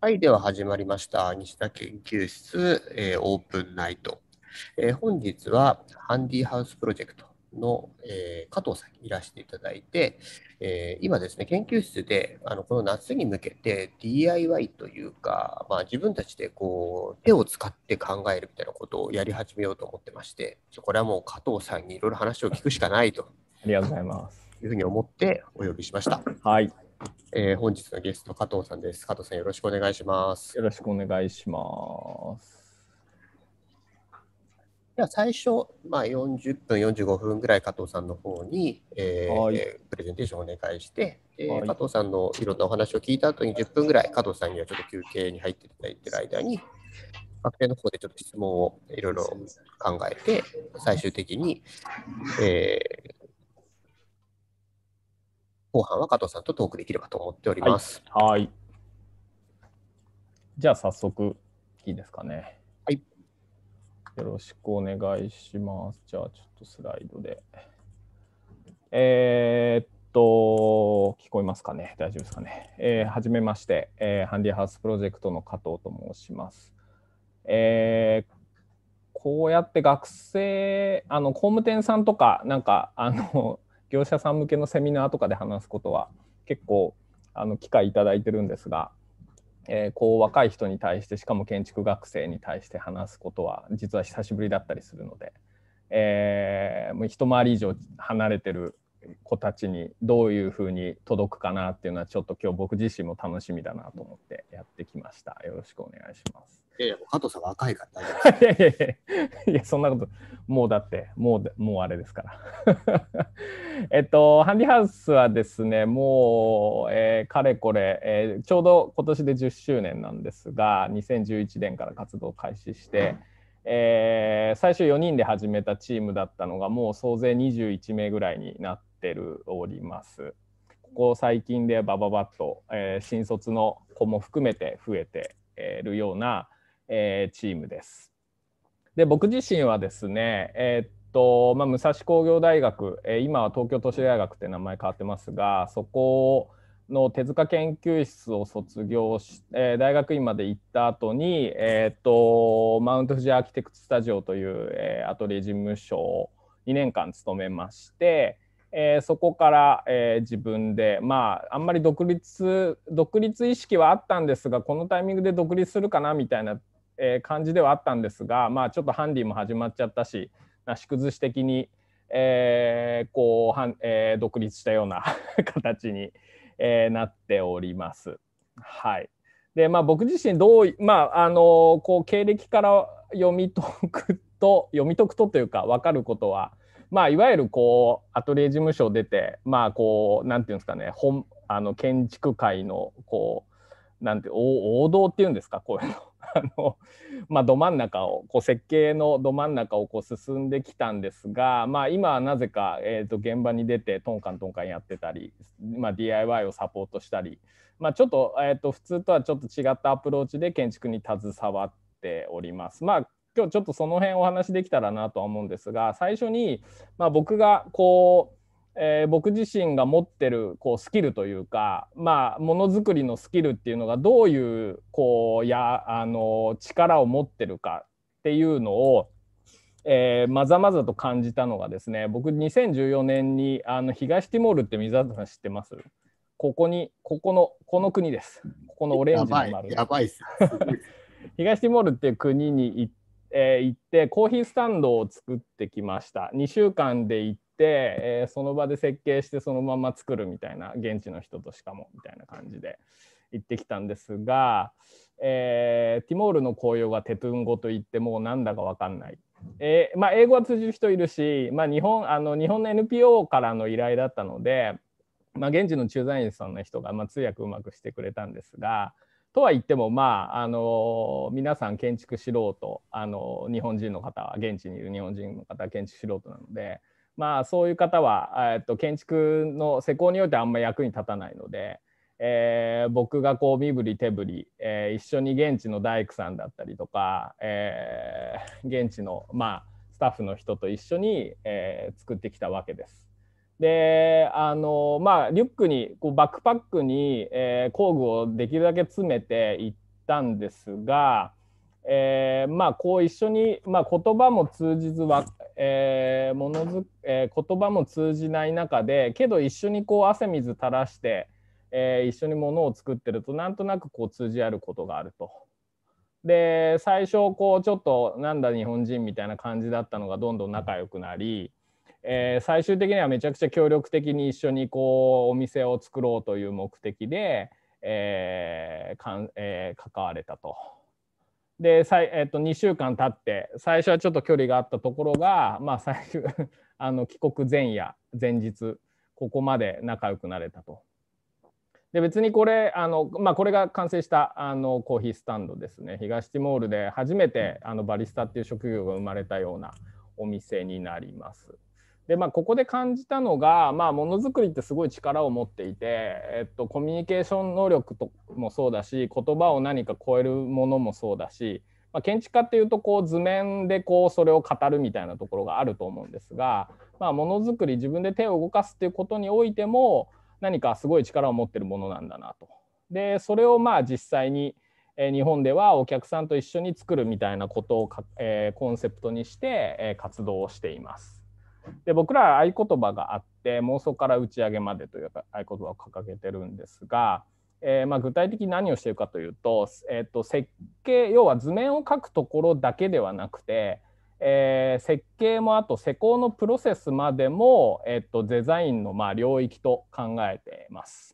はい、では始まりました。西田研究室、えー、オープンナイト。えー、本日はハンディハウスプロジェクトの、えー、加藤さんにいらしていただいて、え今ですね、研究室であのこの夏に向けて DIY というか、まあ、自分たちでこう手を使って考えるみたいなことをやり始めようと思ってまして、これはもう加藤さんにいろいろ話を聞くしかないと。ありがとうございます。いうふうに思ってお呼びしました。はい。えー、本日のゲスト加藤さんです。加藤さんよろしくお願いします。よろしくお願いします。では最初、まあ、40分、45分ぐらい加藤さんの方に、えー、はい、プレゼンテーションをお願いして、えー、はい、加藤さんのいろんなお話を聞いた後に10分ぐらい加藤さんにはちょっと休憩に入っていただいている間に、学生の方でちょっと質問をいろいろ考えて、最終的に、えー、後半は加藤さんとトークできればと思っております。はい。じゃあ早速いいですかね。はい。よろしくお願いします。じゃあちょっとスライドで。えー、っと、聞こえますかね大丈夫ですかね。えー、はじめまして、えー、ハンディハウスプロジェクトの加藤と申します。えー、こうやって学生あの工務店さんとかなんかあの業者さん向けのセミナーとかで話すことは結構あの機会いただいてるんですが、えー、こう若い人に対してしかも建築学生に対して話すことは実は久しぶりだったりするので、えー、もう一回り以上離れてる子たちにどういうふうに届くかなっていうのはちょっと今日僕自身も楽しみだなと思ってやってきました。よろしくお願いします。いやいや、加藤さん若いから大丈夫いやいやそんなこと、もうだって、もう、もうあれですから えっと、ハンディハウスはですね、もう、えー、かれこれ、えー、ちょうど今年で10周年なんですが、2011年から活動開始して、えー、最初4人で始めたチームだったのがもう総勢21名ぐらいになっってるおります。ここ最近でバババッと、えー、新卒の子も含めて増えてるような、えー、チームです。で僕自身はですね、えー、っとまあ、武蔵工業大学、え今は東京都市大学って名前変わってますがそこの手塚研究室を卒業し、え大学院まで行った後に、えーと、にマウント富士アーキテクツスタジオという、えアトリエ事務所を2年間勤めまして、えー、そこから、えー、自分でまああんまり独立独立意識はあったんですがこのタイミングで独立するかなみたいな、えー、感じではあったんですがまあちょっとハンディも始まっちゃったしなし崩し的に、えこうはん、え独立したような 形に、えなっております。はいでまあ、僕自身どう、まああのこう経歴から読み解くと読み解くとというか分かることは、まあ、いわゆるこうアトリエ事務所出てまあこうなんていうんですかね本あの建築界のこうなんて王道っていうんですかこういうの あの、まあ、ど真ん中をこう設計のど真ん中をこう進んできたんですが、まあ、今はなぜか、えー、と現場に出てトンカントンカンやってたり、まあ、DIY をサポートしたり、まあ、ちょっと,、えー、と普通とはちょっと違ったアプローチで建築に携わっております。まあ今日ちょっとその辺お話できたらなとは思うんですが最初に、まあ、僕がこうえー、僕自身が持ってるこうスキルというかまあものづくりのスキルっていうのがどういうこうやあの力を持ってるかっていうのを、えー、まざまざと感じたのがですね僕2014年にあの東ティモールって水畑さん知ってますここにここのこの国ですここのオレンジの丸やばいやばいっす 東ティモールっていう国に行っえー、行ってコーヒースタンドを作ってきました2週間で行って、えー、その場で設計してそのまま作るみたいな現地の人としかもみたいな感じで行ってきたんですが、えー、ティモールの紅葉はテトゥン語といってもうなんだか分かんない。えーまあ、英語は通じる人いるし、まあ、日本あの日本の NPO からの依頼だったので、まあ、現地の駐在員さんの人が、まあ、通訳うまくしてくれたんですが、とは言っても、まあ、あの皆さん建築素人あの日本人の方は現地にいる日本人の方は建築素人なので、まあ、そういう方は、えっと、建築の施工においてあんまり役に立たないので、えー、僕がこう身振り手振り、えー、一緒に現地の大工さんだったりとか、えー、現地の、まあ、スタッフの人と一緒に、え作ってきたわけです。であのまあリュックにこうバックパックに、えー、工具をできるだけ詰めていったんですが、えー、まあこう一緒に、まあ、言葉も通じずわ、えーものづえー、言葉も通じない中でけど一緒にこう汗水垂らして、えー、一緒にものを作ってるとなんとなくこう通じ合うことがあると。で最初こうちょっとなんだ日本人みたいな感じだったのがどんどん仲良くなりえー、最終的にはめちゃくちゃ協力的に一緒にこうお店を作ろうという目的で、えーかんえー、関われたと。で、さいえー、と2週間経って最初はちょっと距離があったところが、まあ、最終 あの帰国前夜前日ここまで仲良くなれたと。で別にこれあの、まあ、これが完成したあのコーヒースタンドですね東ティモールで初めてあのバリスタっていう職業が生まれたようなお店になります。でまあ、ここで感じたのがまあ、ものづくりってすごい力を持っていて、えっと、コミュニケーション能力ともそうだし言葉を何か超えるものもそうだし、まあ、建築家っていうとこう図面でこうそれを語るみたいなところがあると思うんですがまものづくり自分で手を動かすっていうことにおいても何かすごい力を持ってるものなんだなと。でそれをまあ実際に日本ではお客さんと一緒に作るみたいなことを、えー、コンセプトにして活動をしています。で僕ら合言葉があって妄想から打ち上げまでという合言葉を掲げてるんですが、えー、ま具体的に何をしてるかというと,、えー、と設計要は図面を描くところだけではなくて、えー、設計もあと施工のプロセスまでも、えー、とデザインのま領域と考えています。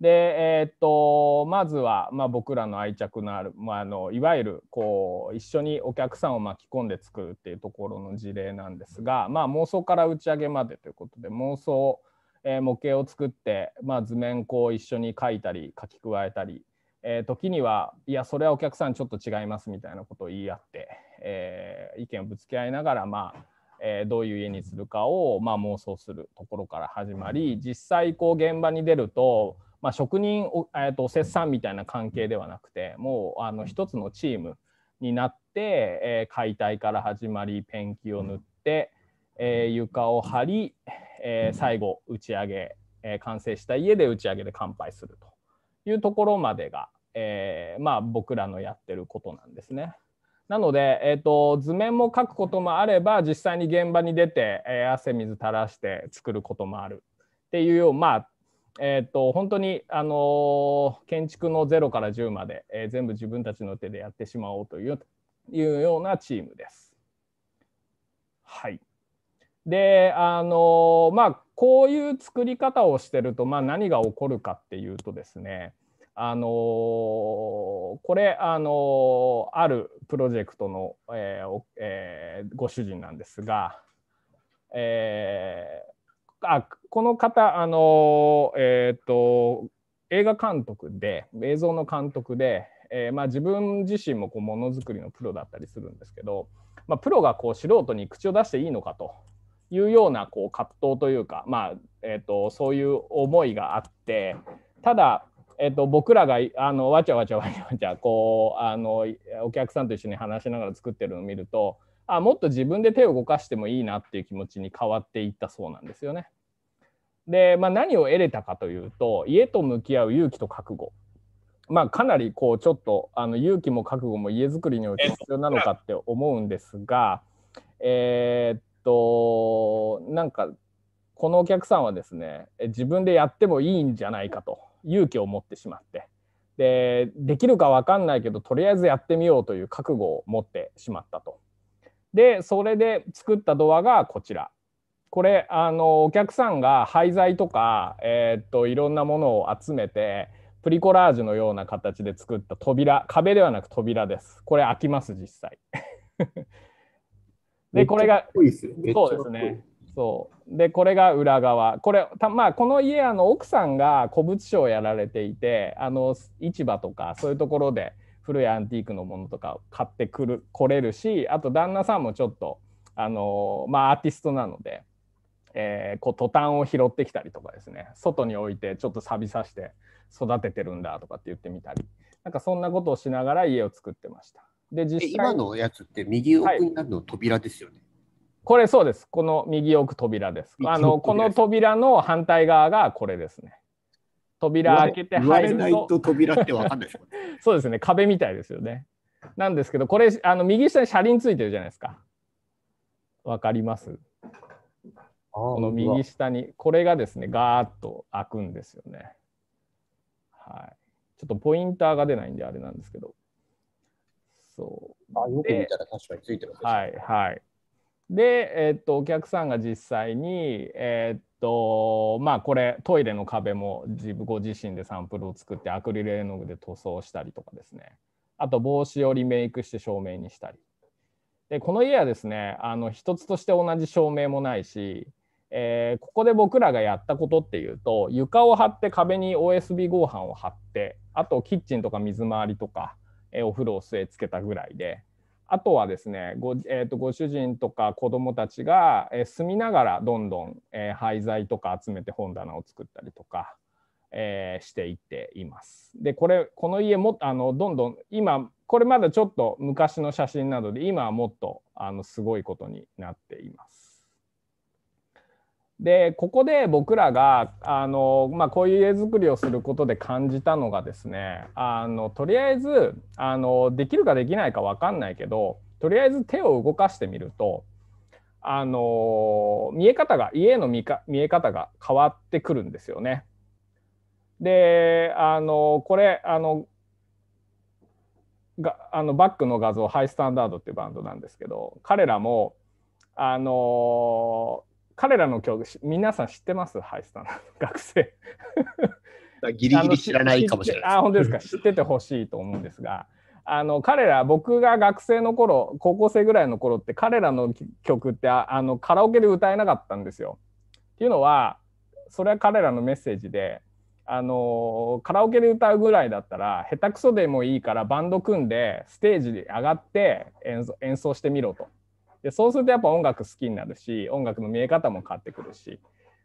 で、えー、っとまずは、まあ、僕らの愛着のある、まあ、あのいわゆるこう一緒にお客さんを巻き込んで作るっていうところの事例なんですが、まあ、妄想から打ち上げまでということで妄想、えー、模型を作って、まあ、図面こう一緒に描いたり書き加えたり、えー、時にはいやそれはお客さんちょっと違いますみたいなことを言い合って、えー、意見をぶつけ合いながらまあえー、どういう家にするかを、まあ、妄想するところから始まり実際こう現場に出るとまあ、職人お、えー、とお節さんみたいな関係ではなくてもうあの一つのチームになって、えー、解体から始まりペンキを塗って、えー、床を張り、えー、最後打ち上げ、えー、完成した家で打ち上げで乾杯するというところまでが、えー、まあ、僕らのやってることなんですね。なので、えーと、と図面も描くこともあれば実際に現場に出て、えー、汗水垂らして作ることもあるっていうようまあえー、っと本当に、あの建築の0から10まで、えー、全部自分たちの手でやってしまおうといういうようなチームです。はい、であのまあこういう作り方をしてると、まあ、何が起こるかっていうとですねあのこれあのあるプロジェクトの、えーえー、ご主人なんですが、えーあこの方あのえっ、ー、と映画監督で映像の監督で、えー、まあ、自分自身もこうものづくりのプロだったりするんですけど、まあ、プロがこう素人に口を出していいのかというようなこう葛藤というか、まあえーと、そういう思いがあってただ、えっと僕らがあのわちゃわちゃわちゃわちゃこうあのお客さんと一緒に話しながら作ってるのを見るとあもっと自分で手を動かしてもいいなっていう気持ちに変わっていったそうなんですよね。で、まあ、何を得れたかというと家と向き合う勇気と覚悟。まあ、かなりこうちょっとあの勇気も覚悟も家づくりにおいて必要なのかって思うんですがえー、っとなんかこのお客さんはですね自分でやってもいいんじゃないかと勇気を持ってしまってでできるか分かんないけどとりあえずやってみようという覚悟を持ってしまったと。でそれで作ったドアがこちらこれあのお客さんが廃材とか、えー、っといろんなものを集めてプリコラージュのような形で作った扉壁ではなく扉ですこれ開きます実際 でこれがそうですねそうでこれが裏側これた、まあ、この家あの奥さんが古物商をやられていてあの市場とかそういうところで古いアンティークのものとかを買ってくる来れるしあと旦那さんもちょっとあの、まあ、アーティストなので。えー、こうトタンを拾ってきたりとかですね外に置いてちょっと錆びさして育ててるんだとかって言ってみたりなんかそんなことをしながら家を作ってましたで実際今のやつって右奥になるの扉ですよね、はい、これそうですこの右奥扉ですあのこの扉の反対側がこれですね扉開けて入ると扉ってわかんないですよ、ね、そうですね壁みたいですよねなんですけどこれあの右下に車輪ついてるじゃないですかわかりますこの右下に、これがですね、ガーッと開くんですよね。はい。ちょっとポインターが出ないんであれなんですけど。そう。あ、よく見たら確かについてます、ね、はい、はい。で、えー、っと、お客さんが実際に、えー、っと、まあ、これ、トイレの壁も自分ご自身でサンプルを作って、アクリル絵の具で塗装したりとかですね。あと、帽子をリメイクして照明にしたり。で、この家はですね、あの、一つとして同じ照明もないし、えー、ここで僕らがやったことっていうと床を張って壁に OSB 合板を張ってあとキッチンとか水回りとか、えー、お風呂を据え付けたぐらいであとはですねご,、えーと、ご主人とか子どもたちが、えー、住みながらどんどん、え廃材とか集めて本棚を作ったりとか、えしていっています。でこれこの家もあのどんどん今これまだちょっと昔の写真などで今はもっとあのすごいことになっています。でここで僕らがあの、まあ、こういう家づくりをすることで感じたのがですねあのとりあえずあのできるかできないか分かんないけどとりあえず手を動かしてみるとあの見え方が家の見か見え方が変わってくるんですよね。であのこれあのがあのバックの画像ハイスタンダードっていうバンドなんですけど彼らもあの彼らの教皆さん知ってますハイスタ学生。ギリギリ知らないかもしれないあ。あ、本当ですか。知っててほしいと思うんですが、あの彼ら、僕が学生の頃、高校生ぐらいの頃って、彼らの曲ってあのカラオケで歌えなかったんですよ。っていうのは、それは彼らのメッセージで、あのカラオケで歌うぐらいだったら下手くそでもいいからバンド組んでステージ上がって演奏してみろとでそうするとやっぱ音楽好きになるし音楽の見え方も変わってくるし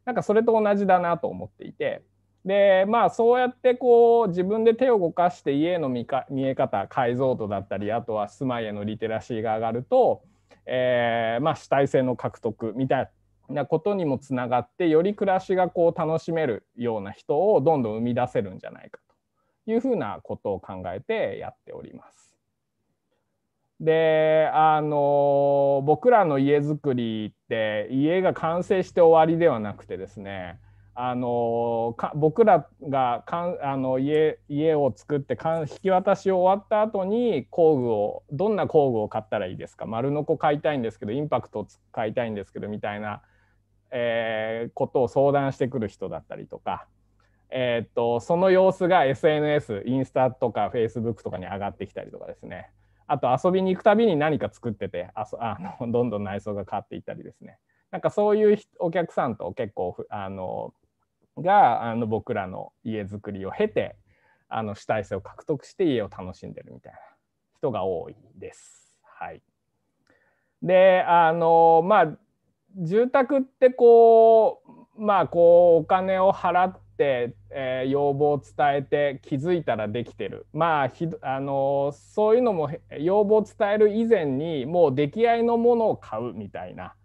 なんかそれと同じだなと思っていてでまあそうやってこう自分で手を動かして家の見か見え方解像度だったりあとは住まいへのリテラシーが上がると、えー、まあ、主体性の獲得みたいなことにもつながってより暮らしがこう楽しめるような人をどんどん生み出せるんじゃないかというふうなことを考えてやっております。であの僕らの家づくりって家が完成して終わりではなくてですねあの僕らがかんあの家家を作ってかん引き渡しを終わった後に工具をどんな工具を買ったらいいですか丸のこ買いたいんですけどインパクトを買いたいんですけどみたいな、えー、ことを相談してくる人だったりとか、えー、っとその様子が SNS インスタとか Facebook とかに上がってきたりとかですね。あと遊びに行くたびに何か作っててあ あのどんどん内装が変わっていったりですねなんかそういうお客さんと結構あのがあの僕らの家づくりを経てあの主体性を獲得して家を楽しんでるみたいな人が多いです。はい、であのまあ住宅ってこうまあこうお金を払って、えー、要望を伝えて気づいたらできてるまああのー、そういうのも要望を伝える以前にもう出来合いのものを買うみたいな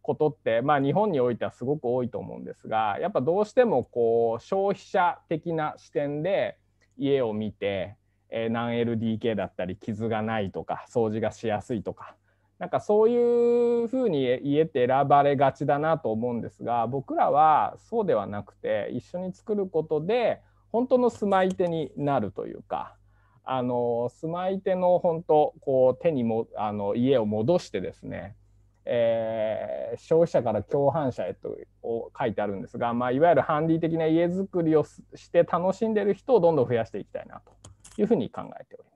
ことって、まあ、日本においてはすごく多いと思うんですがやっぱどうしてもこう消費者的な視点で家を見て、えー、何 LDK だったり傷がないとか掃除がしやすいとかなんかそういうふうに言えて選ばれがちだなと思うんですが僕らはそうではなくて一緒に作ることで本当の住まい手になるというかあの住まい手の本当こう手にもあの家を戻してですね、えー、消費者から共犯者へと書いてあるんですが、まあ、いわゆるハンディ的な家づくりをして楽しんでる人をどんどん増やしていきたいなというふうに考えております。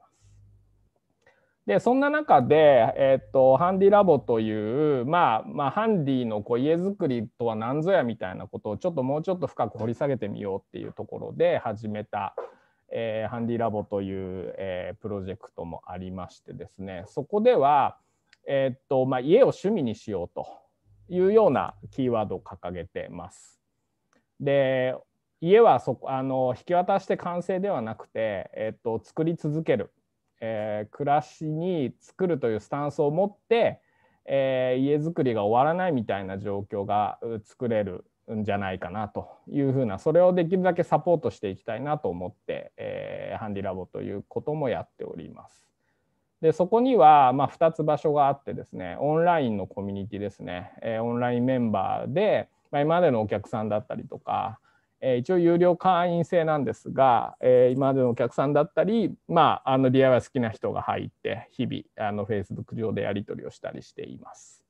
でそんな中で、えっ、とハンディラボという、まあ、まあハンディのこう家づくりとは何ぞやみたいなことをちょっともうちょっと深く掘り下げてみようっていうところで始めた、えー、ハンディラボという、えー、プロジェクトもありましてですねそこでは、えっとまあ、家を趣味にしようというようなキーワードを掲げてます。で家はそあの引き渡して完成ではなくて、えっと、作り続けるえー、暮らしに作るというスタンスを持って、えー、家づくりが終わらないみたいな状況が作れるんじゃないかなというふうなそれをできるだけサポートしていきたいなと思って、えー、ハンディラボということもやっております。でそこには、まあ、2つ場所があってですねオンラインのコミュニティですね、えー、オンラインメンバーで、まあ、今までのお客さんだったりとか、え一応有料会員制なんですが、え今までのお客さんだったり、まあ、あのリア y 好きな人が入って日々あの Facebook 上でやり取りをしたりしています。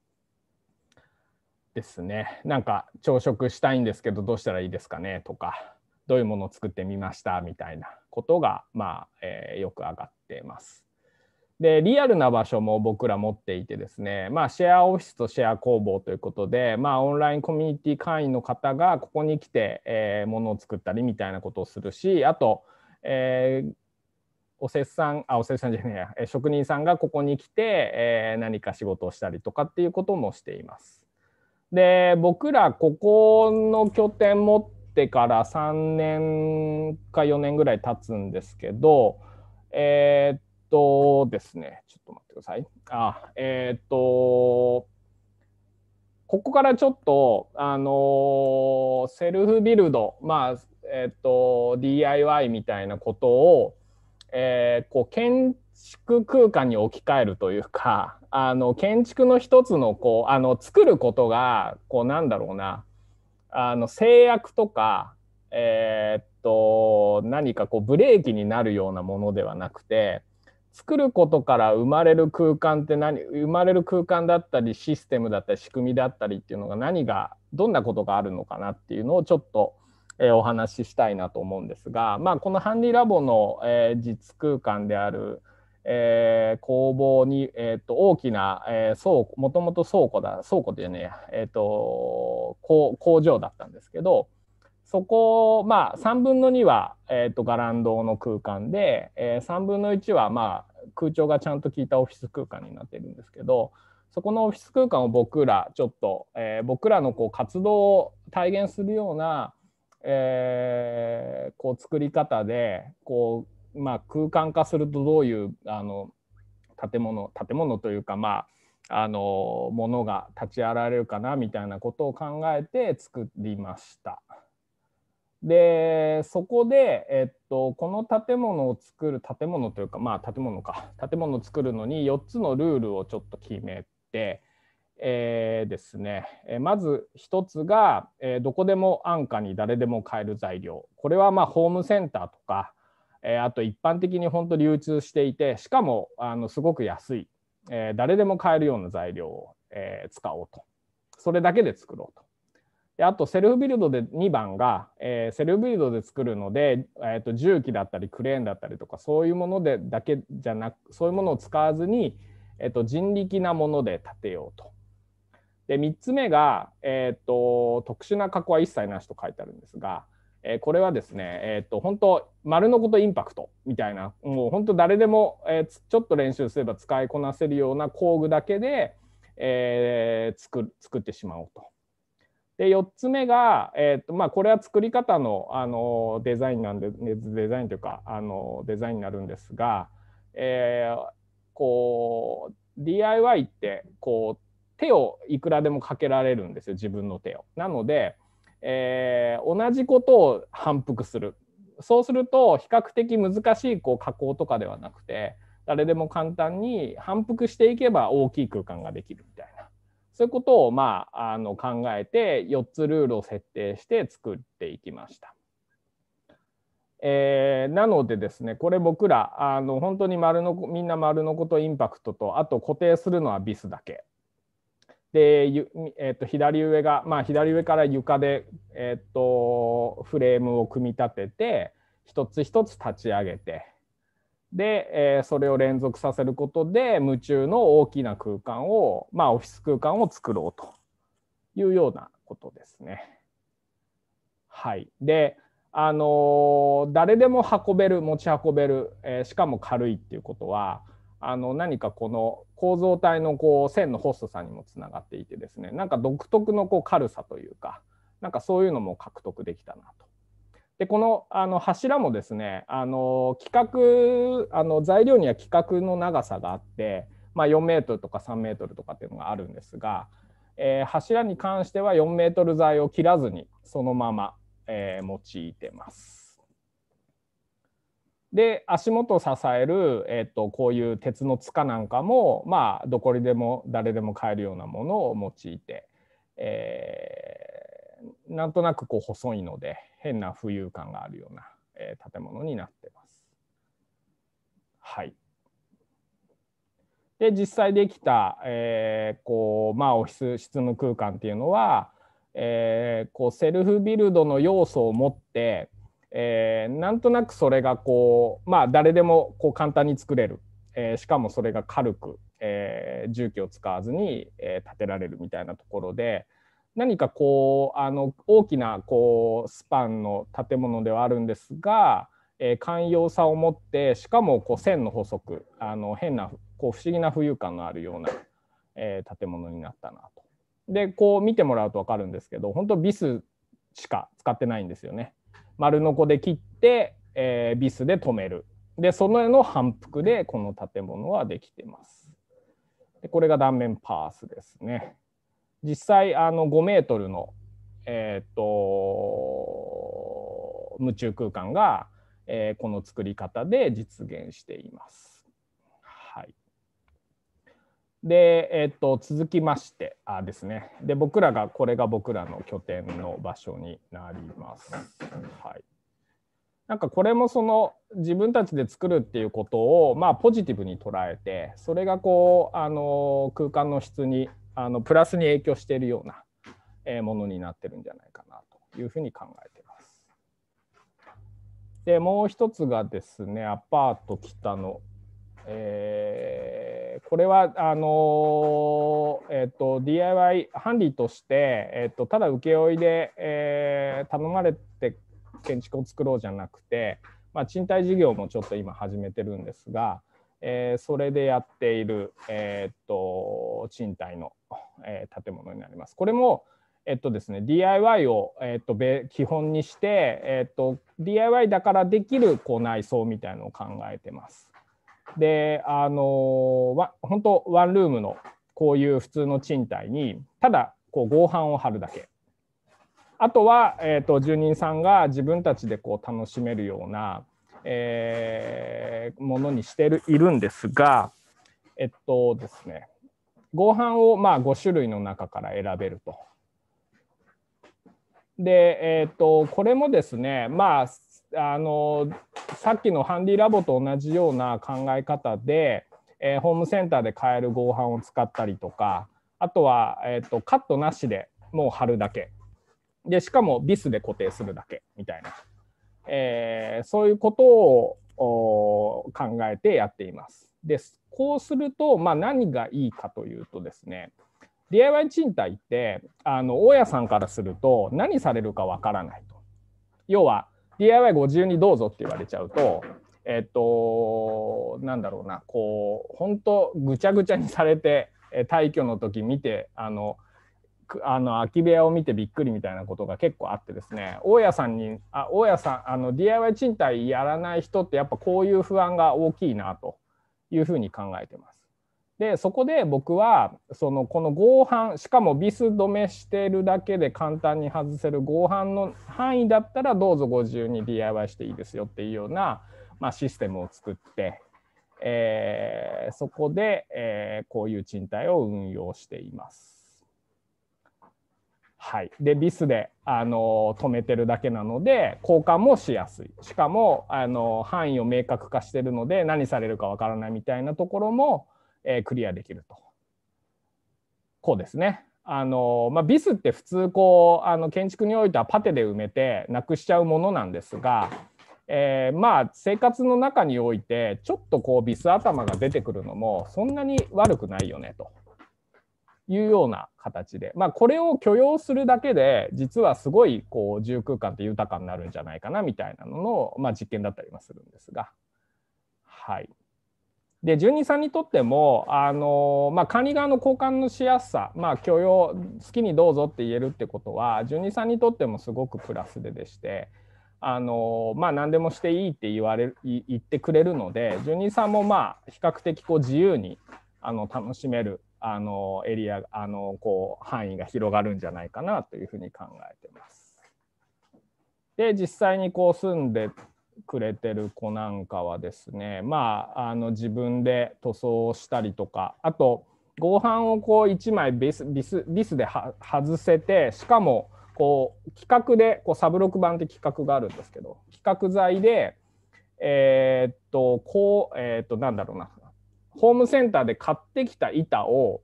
ですねなんか朝食したいんですけどどうしたらいいですかねとかどういうものを作ってみましたみたいなことが、まあえー、よく上がってます。でリアルな場所も僕ら持っていてですね、まあ、シェアオフィスとシェア工房ということで、まあ、オンラインコミュニティ会員の方がここに来て、えー、物を作ったりみたいなことをするしあと、えー、おせっさんあおせっさんじゃねえや職人さんがここに来て、えー、何か仕事をしたりとかっていうこともしています。で僕らここの拠点持ってから3年か4年ぐらい経つんですけどえー、とですね、ちょっと待ってください。あ、えっ、と、ここからちょっと、あのセルフビルド、まあ、えっ、と、DIY みたいなことを、えー、こう建築空間に置き換えるというか、あの建築の一つのこうあの作ることがこうなんだろうなあの制約とか、えー、っと何かこうブレーキになるようなものではなくて作ることから生まれる空間って何生まれる空間だったりシステムだったり仕組みだったりっていうのが何がどんなことがあるのかなっていうのをちょっと、えお話ししたいなと思うんですが、まあ、このハンディラボの、え実空間である、え工房に、えー、と大きな、え倉庫もともと倉庫だ倉庫でねえや、ー、と工場だったんですけど、そこ、まあ、3分の2は、えーと、とガランドの空間で、えー、3分の1は、まあ空調がちゃんと効いたオフィス空間になってるんですけどそこのオフィス空間を僕らちょっと、えー、僕らのこう活動を体現するような、えー、こう作り方でこう、まあ、空間化するとどういうあの建物建物というかまああのものが立ち現れるかなみたいなことを考えて作りました。でそこで、えっと、この建物を作る建物というかまあ建物か建物を作るのに4つのルールをちょっと決めて、えー、ですね、えまず1つが、えー、どこでも安価に誰でも買える材料これはまあホームセンターとか、えー、あと一般的に本当流通していてしかもあのすごく安い、え誰でも買えるような材料を、え使おうとそれだけで作ろうと。であとセルフビルドで2番が、えー、セルフビルドで作るので、えー、と重機だったりクレーンだったりとかそういうものでだけじゃなくそういうものを使わずに、えー、と人力なもので建てようと。で3つ目が、えーと、特殊な加工は一切なしと書いてあるんですが、えー、これはですね、えーと本当丸のことインパクトみたいなもう本当誰でも、えー、ちょっと練習すれば使いこなせるような工具だけで、えー、作作ってしまおうと。で4つ目が、えーとまあ、これは作り方のあのデザインなんでデザインというかあのデザインになるんですが、えー、こう DIY ってこう手をいくらでもかけられるんですよ自分の手を。なので、えー、同じことを反復するそうすると比較的難しいこう加工とかではなくて誰でも簡単に反復していけば大きい空間ができるみたいな。そういうことを、まあ、あの考えて4つルールを設定して作っていきました。えー、なのでですねこれ僕らあの本当に丸のみんな丸のことインパクトとあと固定するのはビスだけ。で、えー、と左上が、まあ、左上から床で、えー、とフレームを組み立てて一つ一つ立ち上げてで、えー、それを連続させることで夢中の大きな空間を、まあ、オフィス空間を作ろうというようなことですね。はい、で、あのー、誰でも運べる持ち運べる、えー、しかも軽いっていうことはあの何かこの構造体のこう線のトさんにもつながっていてですねなんか独特のこう軽さというかなんかそういうのも獲得できたなと。でこのあの柱もですねあの規格あの材料には規格の長さがあって、まあ、4メートルとか3メートルとかっていうのがあるんですが、えー、柱に関しては4メートル材を切らずにそのまま、えー、用いてます。で足元を支える、えーと、こういう鉄の束なんかも、まあ、どこにでも誰でも買えるようなものを用いて、えー、なんとなくこう細いので、変な浮遊感があるような、えー、建物になってます。はい。で実際できた、えーこうまあ、オフィス執務空間っていうのは、えー、こうセルフビルドの要素を持って、えー、なんとなくそれがこう、まあ、誰でもこう簡単に作れる、えー、しかもそれが軽く、えー、重機を使わずに、えー、建てられるみたいなところで、何かこうあの大きなこうスパンの建物ではあるんですが、えー、寛容さを持ってしかもこう線の細くあの変なこう不思議な浮遊感のあるような、えー、建物になったなと。でこう見てもらうと分かるんですけど本当ビスしか使ってないんですよね。丸のこで切って、えー、ビスで止める。でその絵の反復でこの建物はできてます。でこれが断面パースですね。実際あの5メートルの、えーと、夢中空間が、えー、この作り方で実現しています。はい、で、えーと続きましてあですねで僕らがこれが僕らの拠点の場所になります。はいなんかこれもその自分たちで作るっていうことをまあポジティブに捉えてそれがこうあの空間の質にあのプラスに影響しているような、えものになってるんじゃないかなというふうに考えています。でもう一つがですねアパート北の、えー、これはあのえーと、DIY ハンディとして、えーと、ただ請負で、えー、頼まれて建築を作ろうじゃなくて、まあ、賃貸事業もちょっと今始めてるんですが、えー、それでやっている、えー、っと賃貸の、えー、建物になります。これも、えっとですね、DIY を、えっと、基本にして、えっと、DIY だからできるこう内装みたいのを考えてます。であのわ本当ワンルームのこういう普通の賃貸にただこう合板を貼るだけ。あとは、えーと住人さんが自分たちでこう楽しめるようなえー、ものにしてるいるんですが、えっとですね、合板をまあ5種類の中から選べると。で、えー、っとこれもですね、まあ、あのさっきのハンディラボと同じような考え方で、えー、ホームセンターで買える合板を使ったりとかあとは、えーとカットなしでもう貼るだけでしかもビスで固定するだけみたいなえー、そういうことを考えてやっています。でこうすると、まあ、何がいいかというとですね DIY 賃貸ってあの大家さんからすると何されるかわからないと。要は DIY ご自由にどうぞって言われちゃうとえっとなんだろうなこう本当ぐちゃぐちゃにされて退去の時見てあのあの空き部屋を見てびっくりみたいなことが結構あってですね大家さんにあ大家さんあの DIY 賃貸やらない人ってやっぱこういう不安が大きいなというふうに考えてます。でそこで僕はそのこの合板しかもビス止めしてるだけで簡単に外せる合板の範囲だったらどうぞご自由に DIY していいですよっていうような、まあ、システムを作って、えー、そこで、えー、こういう賃貸を運用しています。はい、でビスであの止めてるだけなので交換もしやすいしかもあの範囲を明確化してるので何されるかわからないみたいなところも、えー、クリアできると。こうですねあのまあ、ビスって普通こうあの建築においてはパテで埋めてなくしちゃうものなんですが、えー、まあ生活の中においてちょっとこうビス頭が出てくるのもそんなに悪くないよねと。いうような形で、まあ、これを許容するだけで実はすごいこう自由空間って豊かになるんじゃないかなみたいなのの、まあ、実験だったりもするんですが。はい、で住人さんにとってもあの、まあ、管理側の交換のしやすさ、まあ、許容好きにどうぞって言えるってことは住人さんにとってもすごくプラスででして。あのまあ、何でもしていいって言われ言ってくれるので住人さんもまあ比較的こう自由にあの楽しめるあのエリアあのこう範囲が広がるんじゃないかなというふうに考えてます。で実際にこう住んでくれてる子なんかはですねまああの自分で塗装をしたりとかあと合板をこう1枚ビスビスビスで外せてしかもこう規格でこうサブロック板って規格があるんですけど規格材でえー、っとこうえー、っとなんだろうなホームセンターで買ってきた板を、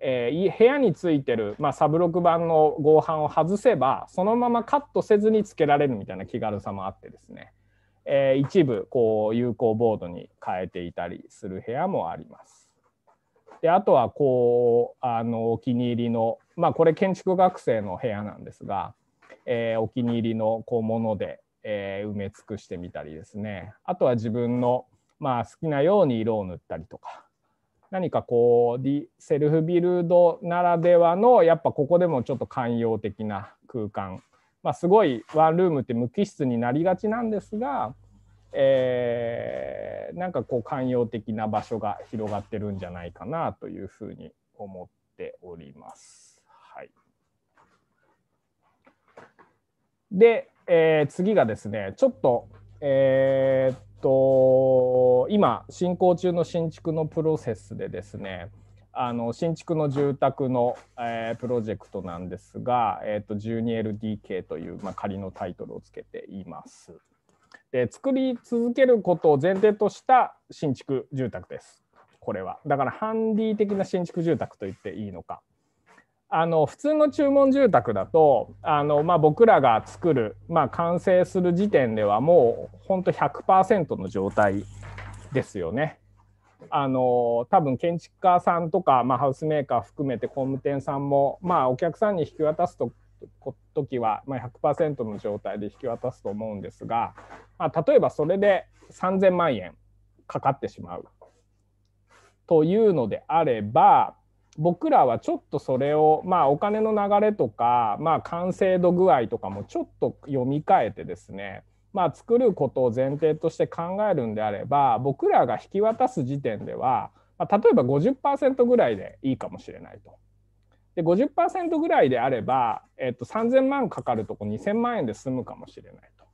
えー、部屋についてる、まあ、サブロク版の合板を外せばそのままカットせずにつけられるみたいな気軽さもあってですね、えー、一部こう有効ボードに変えていたりする部屋もあります。であとはこうあのお気に入りの、まあ、これ建築学生の部屋なんですが、えー、お気に入りのこうもので、え埋め尽くしてみたりですねあとは自分のまあ、好きなように色を塗ったりとか何かこうセルフビルドならではのやっぱここでもちょっと寛容的な空間、まあ、すごいワンルームって無機質になりがちなんですが、えー、なんかこう寛容的な場所が広がってるんじゃないかなというふうに思っております。はい、で、えー、次がですねちょっとえー、と今進行中の新築のプロセスでですねあの新築の住宅の、えー、プロジェクトなんですが、えーと、12LDK という、まあ、仮のタイトルをつけています。で作り続けることを前提とした新築住宅です。これはだからハンディ的な新築住宅と言っていいのか。あの普通の注文住宅だとあの、まあ、僕らが作る、まあ、完成する時点ではもうほんと100%の状態ですよね。あの多分建築家さんとか、まあ、ハウスメーカー含めて工務店さんも、まあ、お客さんに引き渡すと時は、まあ、100%の状態で引き渡すと思うんですが、まあ、例えばそれで3,000万円かかってしまうというのであれば僕らはちょっとそれを、まあ、お金の流れとか、まあ、完成度具合とかもちょっと読み替えてですね、まあ、作ることを前提として考えるんであれば僕らが引き渡す時点では、まあ、例えば50%ぐらいでいいかもしれないと。で50%ぐらいであれば、えっと、3000万かかるとこ2000万円で済むかもしれないと。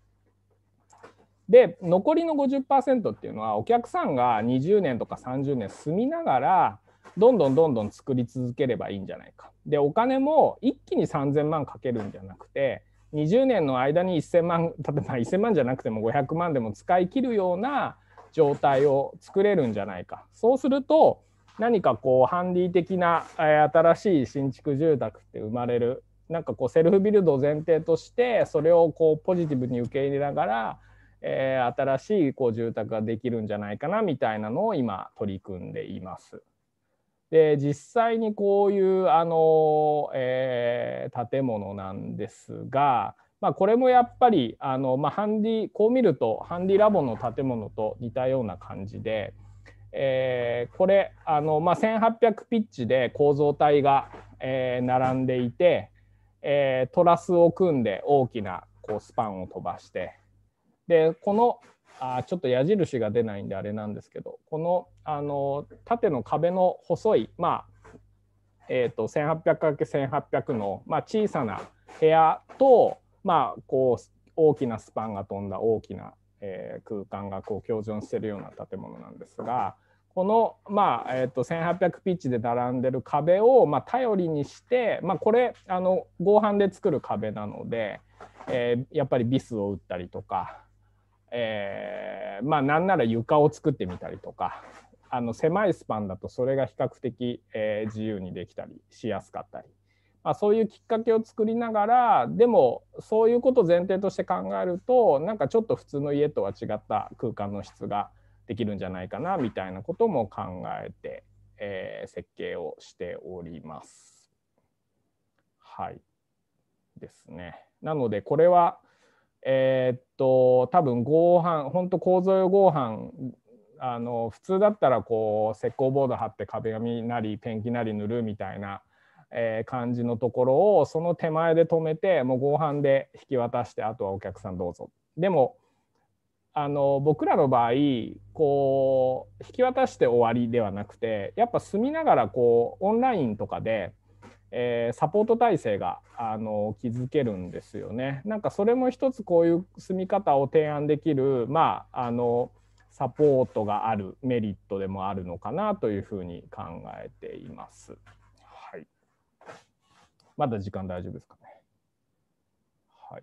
で残りの50%っていうのはお客さんが20年とか30年住みながらどんどんどんどん作り続ければいいんじゃないか。でお金も一気に3,000万かけるんじゃなくて20年の間に1,000万例えば1,000万じゃなくても500万でも使い切るような状態を作れるんじゃないか。そうすると何かこうハンディ的な新しい新築住宅って生まれるなんかこうセルフビルドを前提としてそれをこうポジティブに受け入れながら、えー、新しいこう住宅ができるんじゃないかなみたいなのを今取り組んでいます。で実際にこういうあの、えー、建物なんですが、まあ、これもやっぱりあの、まあ、ハンディこう見るとハンディラボの建物と似たような感じで、えー、これあの、まあ、1800ピッチで構造体が、えー、並んでいて、えトラスを組んで大きなこうスパンを飛ばしてでこのあちょっと矢印が出ないんであれなんですけどこのあの縦の壁の細い、まあえーと、1800×1800 の、まあ、小さな部屋と、まあ、こう大きなスパンが飛んだ大きな、えー、空間がこう共存してるような建物なんですがこの、まあえーと、と1800ピッチで並んでる壁を、まあ、頼りにして、まあ、これあの合板で作る壁なので、えー、やっぱりビスを打ったりとか。えー、まあなんなら床を作ってみたりとかあの狭いスパンだとそれが比較的、えー、自由にできたりしやすかったり、まあ、そういうきっかけを作りながらでもそういうことを前提として考えるとなんかちょっと普通の家とは違った空間の質ができるんじゃないかなみたいなことも考えて、えー、設計をしております。はいですね。なのでこれはえー、っと多分合板本当構造用合板あの普通だったらこう石膏ボード貼って壁紙なりペンキなり塗るみたいな、えー、感じのところをその手前で止めてもう合板で引き渡してあとはお客さんどうぞ。でもあの僕らの場合こう引き渡して終わりではなくてやっぱ住みながらこうオンラインとかでえー、サポート体制があの築けるんですよね。なんかそれも一つこういう住み方を提案できる、まあ、あのサポートがあるメリットでもあるのかなというふうに考えています。はい、まだ時間大丈夫ですかね。はい、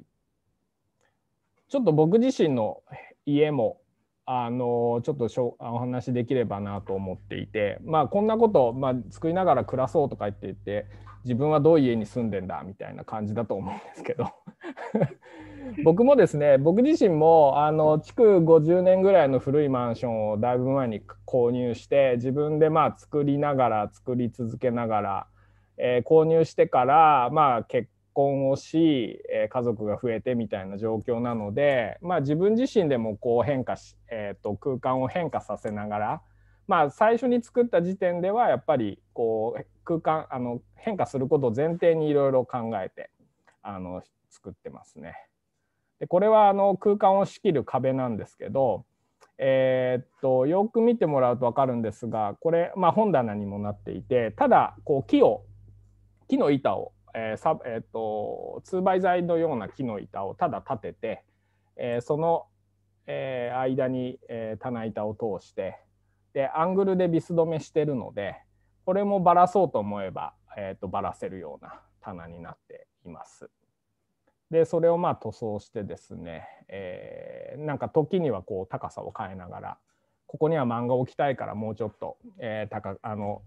ちょっと僕自身の家もあのちょっとしょお話しできればなと思っていて、まあ、こんなこと、まあ、作りながら暮らそうとか言って言って自分はどういう家に住んでんだみたいな感じだと思うんですけど 僕もですね僕自身もあの築50年ぐらいの古いマンションをだいぶ前に購入して自分でまあ作りながら作り続けながら、えー、購入してからまあ結婚をし、えー、家族が増えてみたいな状況なので、まあ、自分自身でもこう変化し、えーと、と空間を変化させながらまあ、最初に作った時点ではやっぱりこう空間あの変化することを前提にいろいろ考えてあの作ってますね。でこれはあの空間を仕切る壁なんですけど、えー、っとよく見てもらうと分かるんですがこれ、まあ、本棚にもなっていてただこう木を木の板を、えーさえー、っと 2x 材のような木の板をただ立てて、えー、その、え間に、え棚板を通して。でアングルでビス止めしてるのでこれもばらそうと思えば、えー、とばらせるような棚になっています。でそれをまあ塗装してですね、えー、なんか時にはこう高さを変えながらここには漫画置きたいからもうちょっと、えー、高あの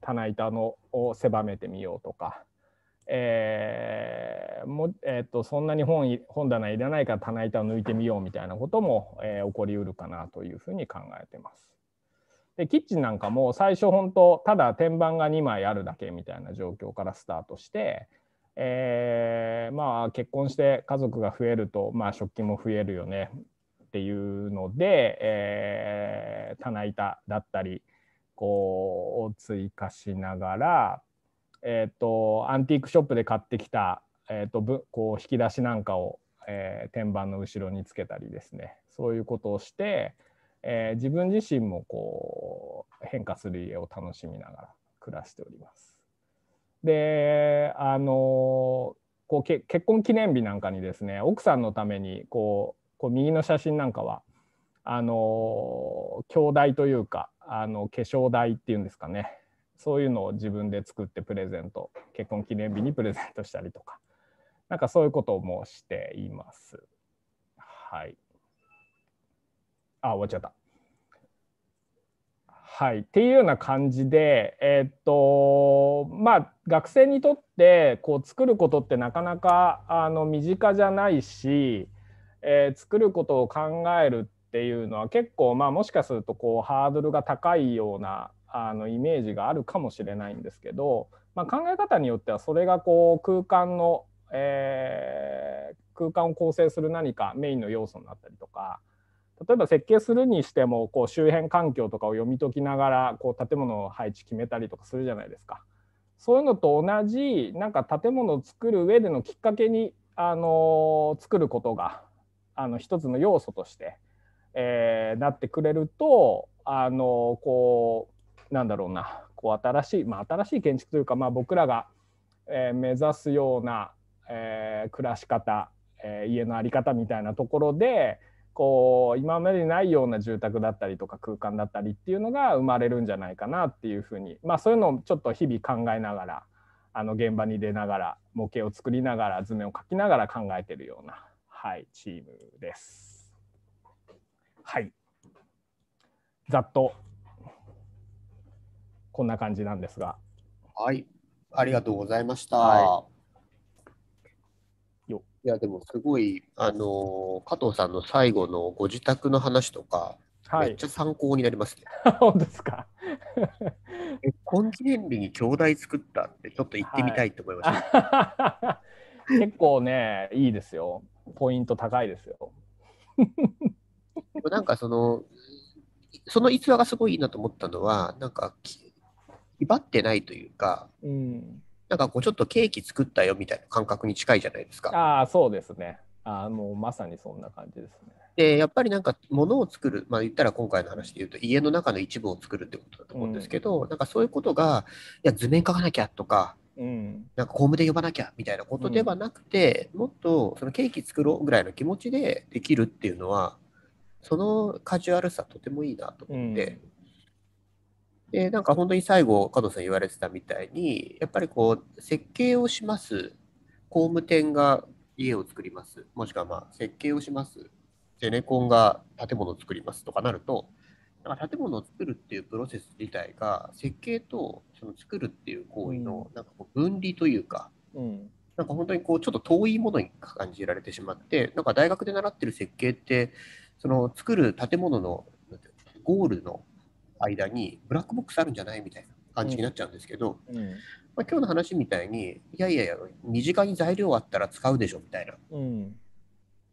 棚板のを狭めてみようとかえーもえーと、そんなに本本棚いらないから棚板を抜いてみようみたいなことも、えー、起こりうるかなというふうに考えてます。でキッチンなんかも最初本当ただ天板が2枚あるだけみたいな状況からスタートして、えー、まあ結婚して家族が増えると、まあ、食器も増えるよねっていうので、えー、棚板だったりこうを追加しながらえっ、ー、とアンティークショップで買ってきた、えっ、ー、とぶこう引き出しなんかを、えー、天板の後ろにつけたりですねそういうことをして、え自分自身もこう変化する家を楽しみながら暮らしております。であのこう結婚記念日なんかにですね奥さんのためにこうこう右の写真なんかはあの兄弟というかあの化粧台っていうんですかねそういうのを自分で作ってプレゼント結婚記念日にプレゼントしたりとかなんかそういうこともしています。はい。あ終わっちゃった。はい、っていうような感じで、えー、っとまあ、学生にとってこう作ることってなかなかあの身近じゃないし、えー、作ることを考えるっていうのは結構、まあ、もしかするとこうハードルが高いようなあのイメージがあるかもしれないんですけど、まあ、考え方によってはそれがこう空間の、えー、空間を構成する何かメインの要素になったりとか例えば設計するにしてもこう周辺環境とかを読み解きながらこう建物の配置決めたりとかするじゃないですか。そういうのと同じなんか建物を作る上でのきっかけに、あの作ることがあの一つの要素として、えー、なってくれると、あのこなんだろうなこう新しい、まあ、新しい建築というか、まあ、僕らが、えー、目指すような、えー、暮らし方、えー、家の在り方みたいなところでこう今までにないような住宅だったりとか空間だったりっていうのが生まれるんじゃないかなっていうふうに、まあ、そういうのをちょっと日々考えながらあの現場に出ながら模型を作りながら図面を描きながら考えてるような、はい、チームです。はいざっとこんな感じなんですが。はい、ありがとうございました。はい、いや、でもすごい、あの加藤さんの最後のご自宅の話とか、はい、めっちゃ参考になりますね。本当ですか。結婚記念日に兄弟作ったって、ちょっと行ってみたいと思いました。はい、結構ね、いいですよ。ポイント高いですよ。なんかその、その逸話がすごいいいなと思ったのは、なんか、威張ってないというか、うん、なんかこうちょっとケーキ作ったよみたいな感覚に近いじゃないですか。ああそうですね。あもうまさにそんな感じですね。でやっぱりなんか物を作る、まあ、言ったら今回の話で言うと家の中の一部を作るってことだと思うんですけど、うん、なんかそういうことがいや図面書かなきゃとかうん、なんか公務で呼ばなきゃみたいなことではなくて、うん、もっとそのケーキ作ろうぐらいの気持ちでできるっていうのはそのカジュアルさとてもいいなと思って、うで、なんか本当に最後、加藤さん言われてたみたいに、やっぱりこう、設計をします、工務店が家を作ります、もしくはまあ設計をします、ゼネコンが建物を作りますとかなると、なんか建物を作るっていうプロセス自体が、設計とその作るっていう行為のなんかこう分離というか、なんか本当にこうちょっと遠いものに感じられてしまって、なんか大学で習ってる設計って、その作る建物のゴールの間にブラックボックスあるんじゃないみたいな感じになっちゃうんですけど、うんうん、まあ、今日の話みたいにいやいやいや身近に材料あったら使うでしょみたいな、うん、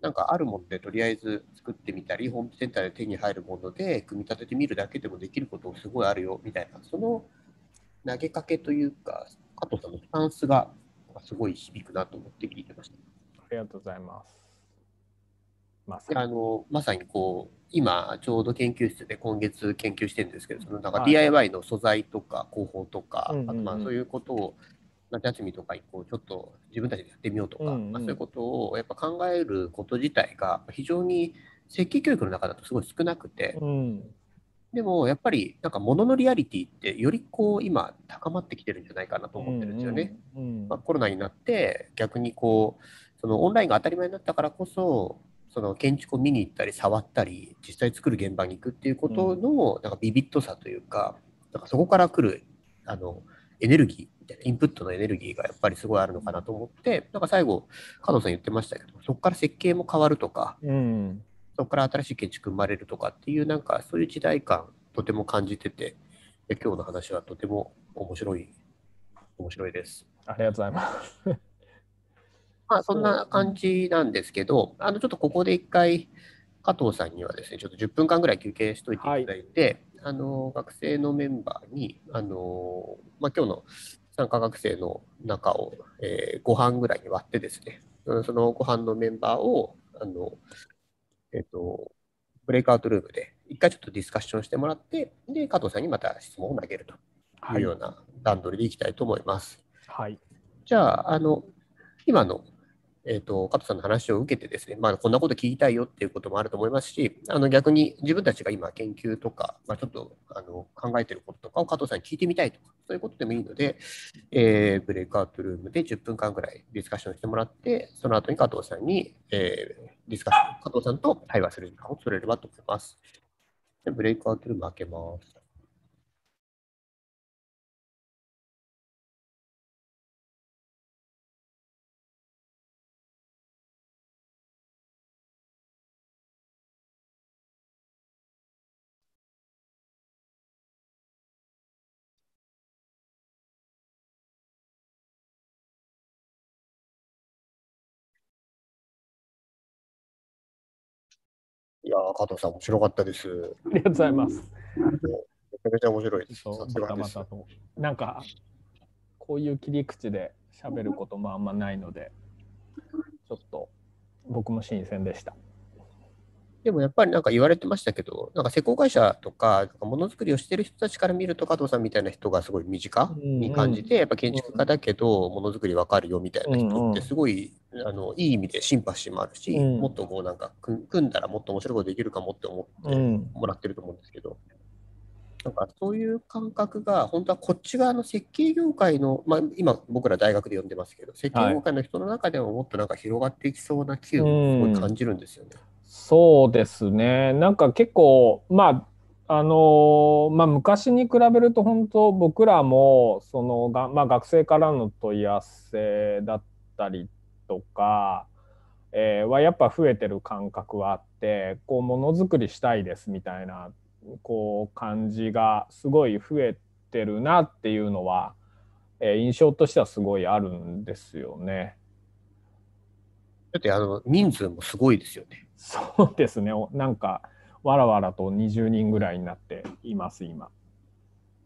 なんかあるもんでとりあえず作ってみたりホームセンターで手に入るもので組み立ててみるだけでもできることすごいあるよみたいなその投げかけというか加藤さんのスタンスがすごい響くなと思って聞いてました。ありがとうございます。ます。あのまさにこう今ちょうど研究室で今月研究してるんですけどそのなんか DIY の素材とか工法とか、はい、あとまあそういうことを夏休みとかにこうちょっと自分たちでやってみようとか、うんうん、まあ、そういうことをやっぱ考えること自体が非常に設計教育の中だとすごい少なくて、うん、でもやっぱりなんか物ののリアリティってよりこう今高まってきてるんじゃないかなと思ってるんですよね。うんうんうん、まあ、コロナになって逆にこうそのオンラインが当たり前になったからこそその建築を見に行ったり触ったり実際作る現場に行くっていうことのなんかビビッとさというかなんかそこから来るあのエネルギーみたいなインプットのエネルギーがやっぱりすごいあるのかなと思ってなんか最後加藤さん言ってましたけどそこから設計も変わるとか、そこから新しい建築生まれるとかっていうなんかそういう時代感とても感じてて今日の話はとても面白い面白いです。ありがとうございます。まあ、そんな感じなんですけど、あのちょっとここで一回、加藤さんにはですね、ちょっと10分間ぐらい休憩しておいていただいて、はい、あの学生のメンバーに、あのまあ、今日の参加学生の中を、えー、ご飯ぐらいに割ってですね、そのご飯のメンバーを、あのえっ、ー、と、ブレイクアウトルームで一回ちょっとディスカッションしてもらって、で、加藤さんにまた質問を投げるというような段取りでいきたいと思います。はい。じゃあ、あの、今のえっ、ー、と、加藤さんの話を受けてですね、まあ、こんなこと聞きたいよっていうこともあると思いますし、あの、逆に自分たちが今研究とか、まあ、ちょっと、あの、考えてることとかを加藤さんに聞いてみたいとか、そういうことでもいいので、えー、ブレイクアウトルームで10分間ぐらいディスカッションしてもらって、その後に加藤さんに、えー、ディスカッション、加藤さんと対話する時間を取れればと思います。でブレイクアウトルーム開けます。いや加藤さん、面白かったです。ありがとうございます。めちゃめちゃ面白いです。そうまたまたとなんか、こういう切り口で喋ることもあんまないので、ちょっと僕も新鮮でした。でもやっぱりなんか言われてましたけど、なんか施工会社とか、ものづくりをしてる人たちから見ると、加藤さんみたいな人がすごい身近に感じて、うんうん、やっぱ建築家だけど、ものづくりわかるよみたいな人って、すごい、うんうん、あのいい意味でシンパシーもあるし、うん、もっとこうなんか、組んだらもっと面白いことできるかもって思ってもらってると思うんですけど。うんなんかそういう感覚が、本当はこっち側の設計業界の、まあ、今、僕ら大学で呼んでますけど、設計業界の人の中でももっとなんか広がっていきそうな機運をすごい感じるんですよね。はいそうですね。なんか結構、まあ、あのー、まあ、昔に比べると本当僕らもそのが、まあ、学生からの問い合わせだったりとか、えー、はやっぱ増えてる感覚はあってこうものづくりしたいですみたいなこう感じがすごい増えてるなっていうのは、えー、印象としてはすごいあるんですよね。だってあの人数もすごいですよね。そうですねなんかわらわらと20人ぐらいになっています今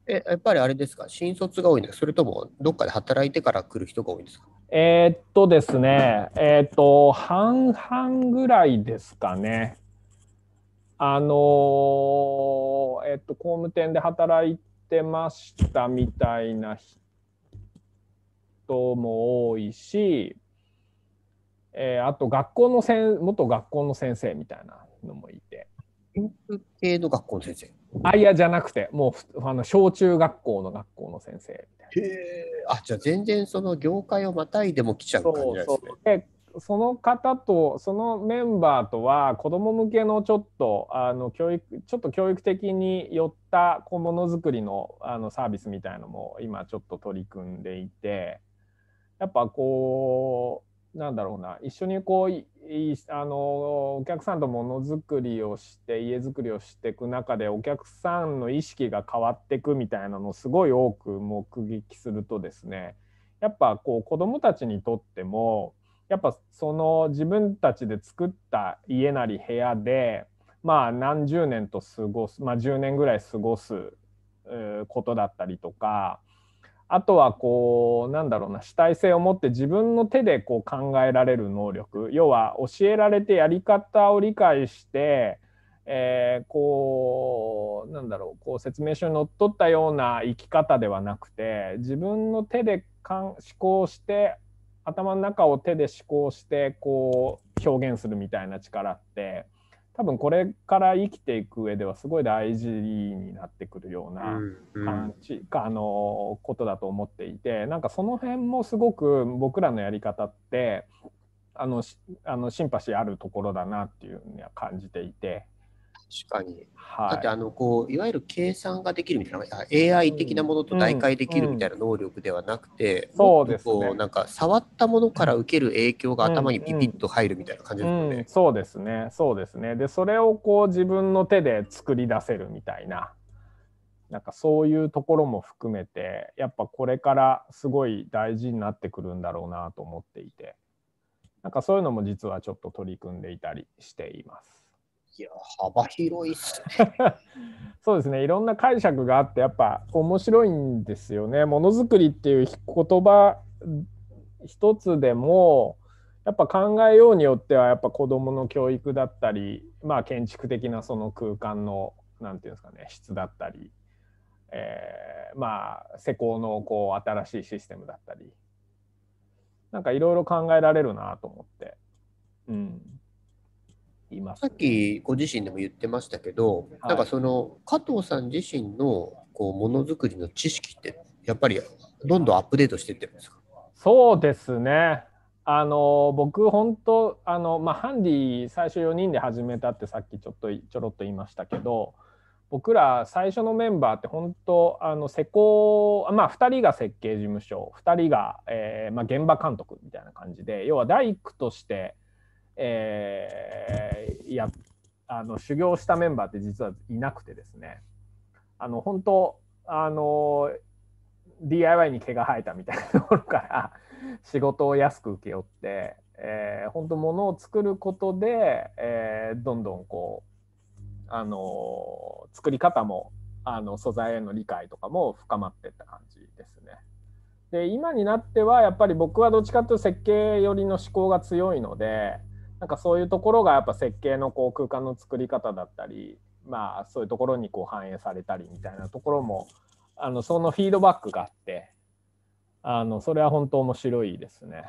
えやっぱりあれですか新卒が多いんですかそれともどっかで働いてから来る人が多いんですかえー、っとですねえー、っと半々ぐらいですかねあのー、えっと工務店で働いてましたみたいな人も多いしえー、あと学校のせん元学校の先生みたいなのもいて。系の学校の先生あいやじゃなくてもうあの小中学校の学校の先生みたいな。へえあじゃあ全然その業界をまたいでも来ちゃう感じですね。そうそうでその方とそのメンバーとは子ども向けのちょっとあの教育ちょっと教育的に寄った小物ものづくりのあのサービスみたいのも今ちょっと取り組んでいてやっぱこうなんだろうな一緒にこうあのお客さんとものづくりをして家づくりをしていく中でお客さんの意識が変わっていくみたいなのをすごい多く目撃するとですねやっぱこう子どもたちにとってもやっぱその自分たちで作った家なり部屋でまあ何十年と過ごす、まあ、10年ぐらい過ごすことだったりとかあとはこうなんだろうな主体性を持って自分の手でこう考えられる能力要は教えられてやり方を理解して、えー、こうなんだろうこう説明書にのっとったような生き方ではなくて自分の手でかん思考して頭の中を手で思考してこう表現するみたいな力って多分これから生きていく上ではすごい大事になってくるような感じ、うんうん、あのことだと思っていてなんかその辺もすごく僕らのやり方ってあのあのシンパシーあるところだなっていうには感じていて確かに。はい、だってあのこういわゆる計算ができるみたいな AI 的なものと代替できるみたいな能力ではなくて、うんうんそうです、ね、なんか触ったものから受ける影響が頭にピピッと入るみたいな感じですよね、そうですねそうですねでそれをこう自分の手で作り出せるみたいななんかそういうところも含めてやっぱこれからすごい大事になってくるんだろうなと思っていてなんかそういうのも実はちょっと取り組んでいたりしています。いや、幅広いすね。そうですね、いろんな解釈があって、やっぱ面白いんですよね。ものづくりっていう言葉一つでも、やっぱ考えようによっては、やっぱ子どもの教育だったり、まあ、建築的なその空間の、なんていうんですかね、質だったり、えー、まあ、施工のこう新しいシステムだったり、なんかいろいろ考えられるなと思って。うんいます。さっきご自身でも言ってましたけど、はい、なんかその加藤さん自身のこうものづくりの知識ってやっぱりどんどんアップデートしてってるんですかそうですね。あの僕本当あのまあハンディ最初4人で始めたってさっきちょっとちょろっと言いましたけど。僕ら最初のメンバーって本当あの施工まあ2人が設計事務所2人が、えーまあ、現場監督みたいな感じで要は大工としてえー、やあの修行したメンバーって実はいなくてですねあの本当あの DIY に毛が生えたみたいなところから 仕事を安く請け負って、えー、本当物を作ることで、えー、どんどんこうあの作り方もあの素材への理解とかも深まっていった感じですね。で今になってはやっぱり僕はどっちかというと設計寄りの思考が強いので、なんかそういうところがやっぱ設計のこう空間の作り方だったり、まあ、そういうところにこう反映されたりみたいなところもあのそのフィードバックがあってあのそれは本当面白いですね。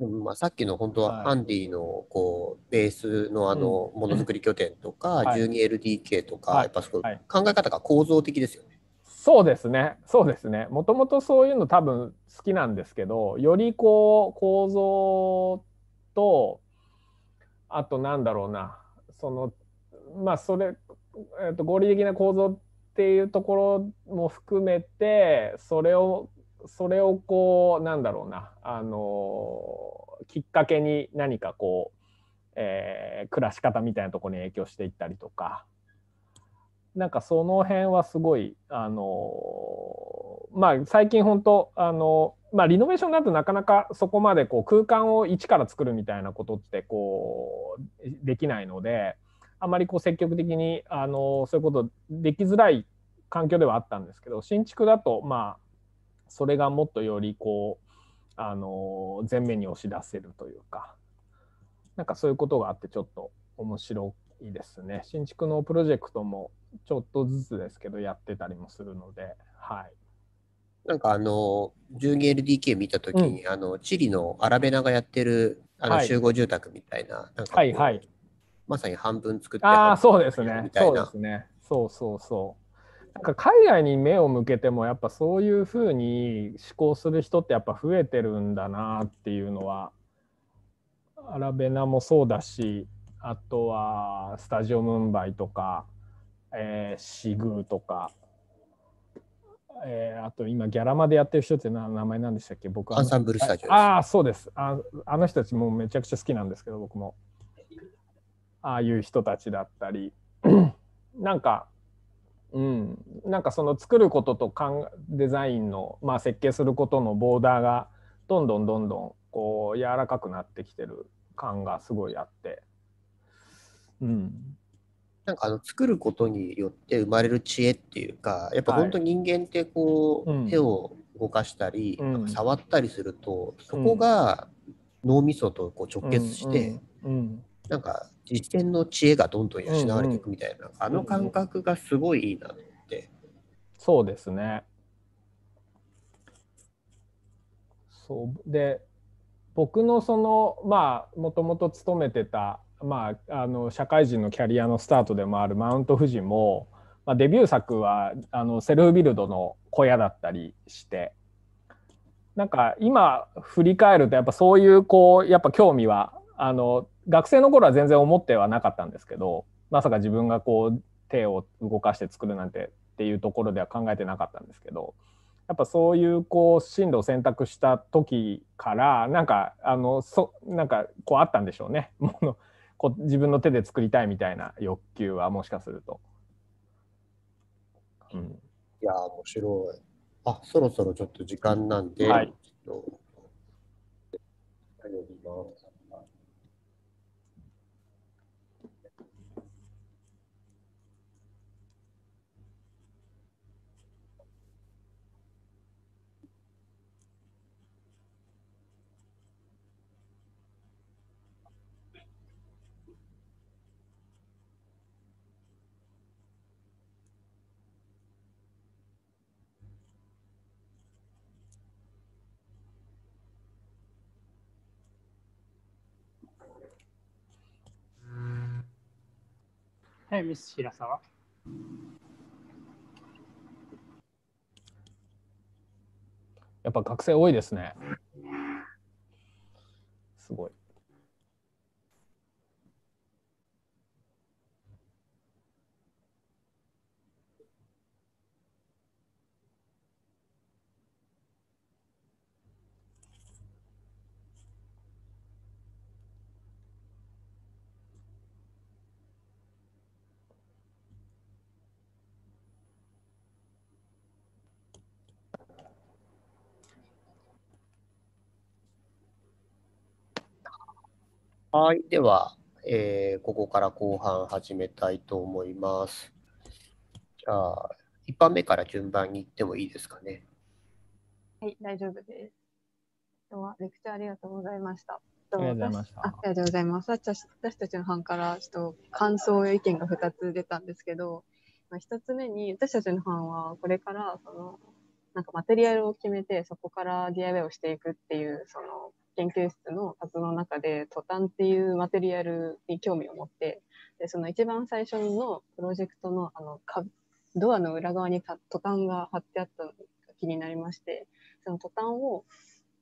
でもまあさっきの本当はアンディのこうベースのあのものづくり拠点とか 12LDK とかやっぱすご考え方が構造的ですよね。そうですねそうですねもともとそういうの多分好きなんですけどよりこう構造とあとなんだろうなそのまあそれ、えー、と合理的な構造っていうところも含めてそれをそれをこうなんだろうなあのきっかけに何かこう、えー、暮らし方みたいなとこに影響していったりとかなんかその辺はすごいあのまあ最近本当あのまあ、リノベーションだとなかなかそこまでこう空間を一から作るみたいなことってこうできないのであまりこう積極的にあのそういうことできづらい環境ではあったんですけど新築だとまあそれがもっとよりこうあの前面に押し出せるというかなんかそういうことがあってちょっと面白いですね新築のプロジェクトもちょっとずつですけどやってたりもするのではい。なんかあの、12LDK 見たときに、うん、あの、チリのアラベナがやってるあの集合住宅みたいな、はい、なんか、はいはい、まさに半分作ってああ、そうですね。そうですね。そうそうそう。なんか海外に目を向けてもやっぱそういうふうに思考する人ってやっぱ増えてるんだなっていうのはアラベナもそうだしあとはスタジオムンバイとか、えー、シグーとかえー、あと今ギャラまでやってる人って名前なんでしたっけ僕は。アンサンブルスタジオああ、そうですあ。あの人たちもめちゃくちゃ好きなんですけど、僕も。ああいう人たちだったり。なんか、うん、なんかその作ることとかんデザインの、まあ、設計することのボーダーがどんどんどんどんこう柔らかくなってきてる感がすごいあって、うん、なんかあの作ることによって生まれる知恵っていうかやっぱ本当人間ってこう、はい、手を動かしたり、うん、なんか触ったりすると、うん、そこが脳みそとこう直結して、うん、なんか実践の知恵がどんどん養われていくみたいな、うんうん、あの感覚がすごいいいなって。そうですねそうで僕のそのまあもともと勤めてたまあ、あの社会人のキャリアのスタートでもあるマウント富士も、まあ、デビュー作はあのセルフビルドの小屋だったりしてなんか今振り返るとやっぱそういうこうやっぱ興味はあの学生の頃は全然思ってはなかったんですけどまさか自分がこう手を動かして作るなんてっていうところでは考えてなかったんですけどやっぱそういうこう進路を選択した時からなんかあのそなんかこうあったんでしょうね。こ自分の手で作りたいみたいな欲求はもしかすると。うん、いや面白い。あそろそろちょっと時間なんで、はい、ちょっとみます。はい、ミス平沢。やっぱ学生多いですね。すごい。はい。では、えー、ここから後半始めたいと思います。じゃあ、一般目から順番に行ってもいいですかね。はい、大丈夫です。今日はレクチャーありがとうございました。ありがとうございました。ありがとうございます。私たちの班からちょっと感想や意見が2つ出たんですけど、まあ、1つ目に私たちの班はこれからそのなんかマテリアルを決めてそこから DIY をしていくっていうその研究室の活動の中でトタンっていうマテリアルに興味を持ってでその一番最初のプロジェクトのあのドアの裏側にトタンが貼ってあったのが気になりましてそのトタンを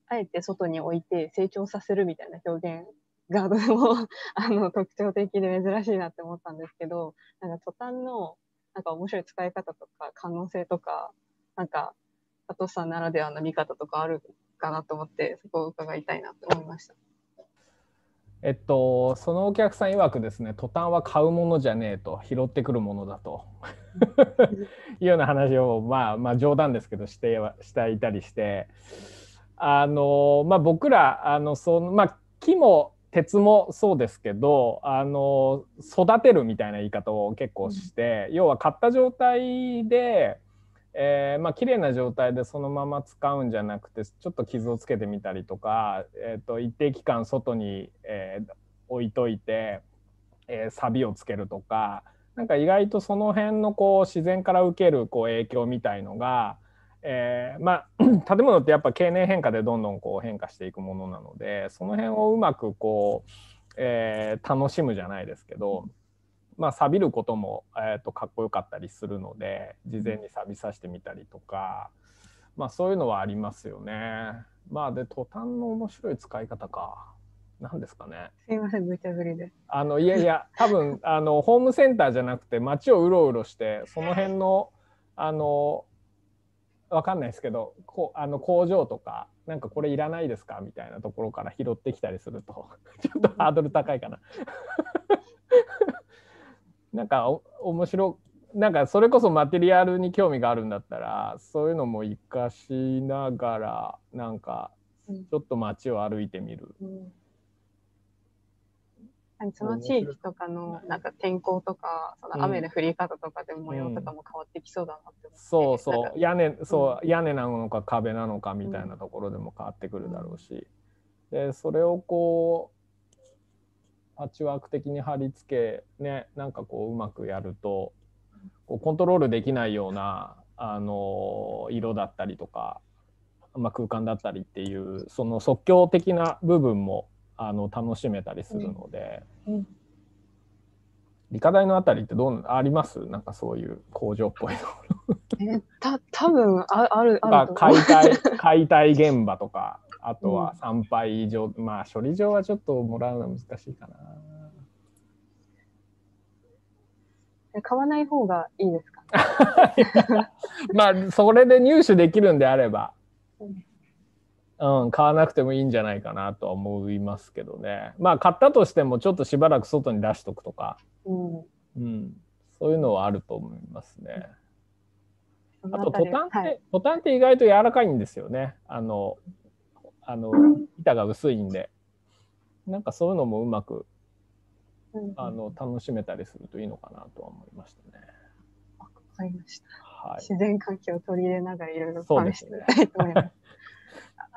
あえて外に置いて成長させるみたいな表現がとも あの特徴的で珍しいなって思ったんですけどなんかトタンのなんか面白い使い方とか可能性とかなんか佐藤さんならではの見方とかあるかなと思ってそこを伺いたいなと思いました。えっと、そのお客さん曰くですね途端は買うものじゃねえと拾ってくるものだと いうような話を、まあ、まあ冗談ですけどしてはしていたりしてあの、まあ、僕らあのその、まあ、木も鉄もそうですけどあの育てるみたいな言い方を結構して、うん、要は買った状態でえー、まあ綺麗な状態でそのまま使うんじゃなくてちょっと傷をつけてみたりとか、えー、と一定期間外に、えー、置いといて、えー、サビをつけるとかなんか意外とその辺のこう自然から受けるこう影響みたいのが、えー、まあ 建物ってやっぱ経年変化でどんどんこう変化していくものなのでその辺をうまくこう、えー、楽しむじゃないですけど。まあ、錆びることも、えーと、かっこよかったりするので事前に錆びさせてみたりとか、まあ、そういうのはありますよね。まあ、で途端の面白い使い方か何ですかね。すいません、無茶ぶりで。あのいやいや、多分 あのホームセンターじゃなくて街をうろうろしてその辺のあのわかんないですけど、こあの工場とかなんかこれいらないですかみたいなところから拾ってきたりすると ちょっとハードル高いかななんかお面白なんかそれこそマテリアルに興味があるんだったらそういうのも生かしながらなんかちょっと街を歩いてみる。うんうん、その地域とかのなんか天候とかその雨の降り方とかで模様とかも変わってきそうだなって思って、そうそう屋根、そう、うん、屋根なのか壁なのかみたいなところでも変わってくるだろうし、でそれをこうパッチワーク的に貼り付けねなんかこううまくやるとこうコントロールできないようなあの色だったりとか、まあ、空間だったりっていうその即興的な部分もあの楽しめたりするので、うんうん、理科大のあたりってどうありますなんかそういう工場っぽいのえた多分ああるある解体解体現場とかあとは参拝上、うん、まあ処理場はちょっともらうのは難しいかな。買わない方がいいですか まあそれで入手できるんであれば、うん、買わなくてもいいんじゃないかなとは思いますけどねまあ買ったとしてもちょっとしばらく外に出しとくとか、うんうん、そういうのはあると思いますね。あとトタンって、はい、トタンって意外と柔らかいんですよね。あのあの板が薄いんでなんかそういうのもうまくあの楽しめたりするといいのかなとは思いましたね。わかりました、はい、自然環境を取り入れながらいろいろ試してみたいと思います。すね、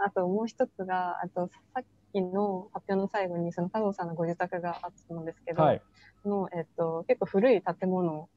あともう一つがあとさっきの発表の最後にその加藤さんのご自宅があったと思うんですけど、はい、のえっと、結構古い建物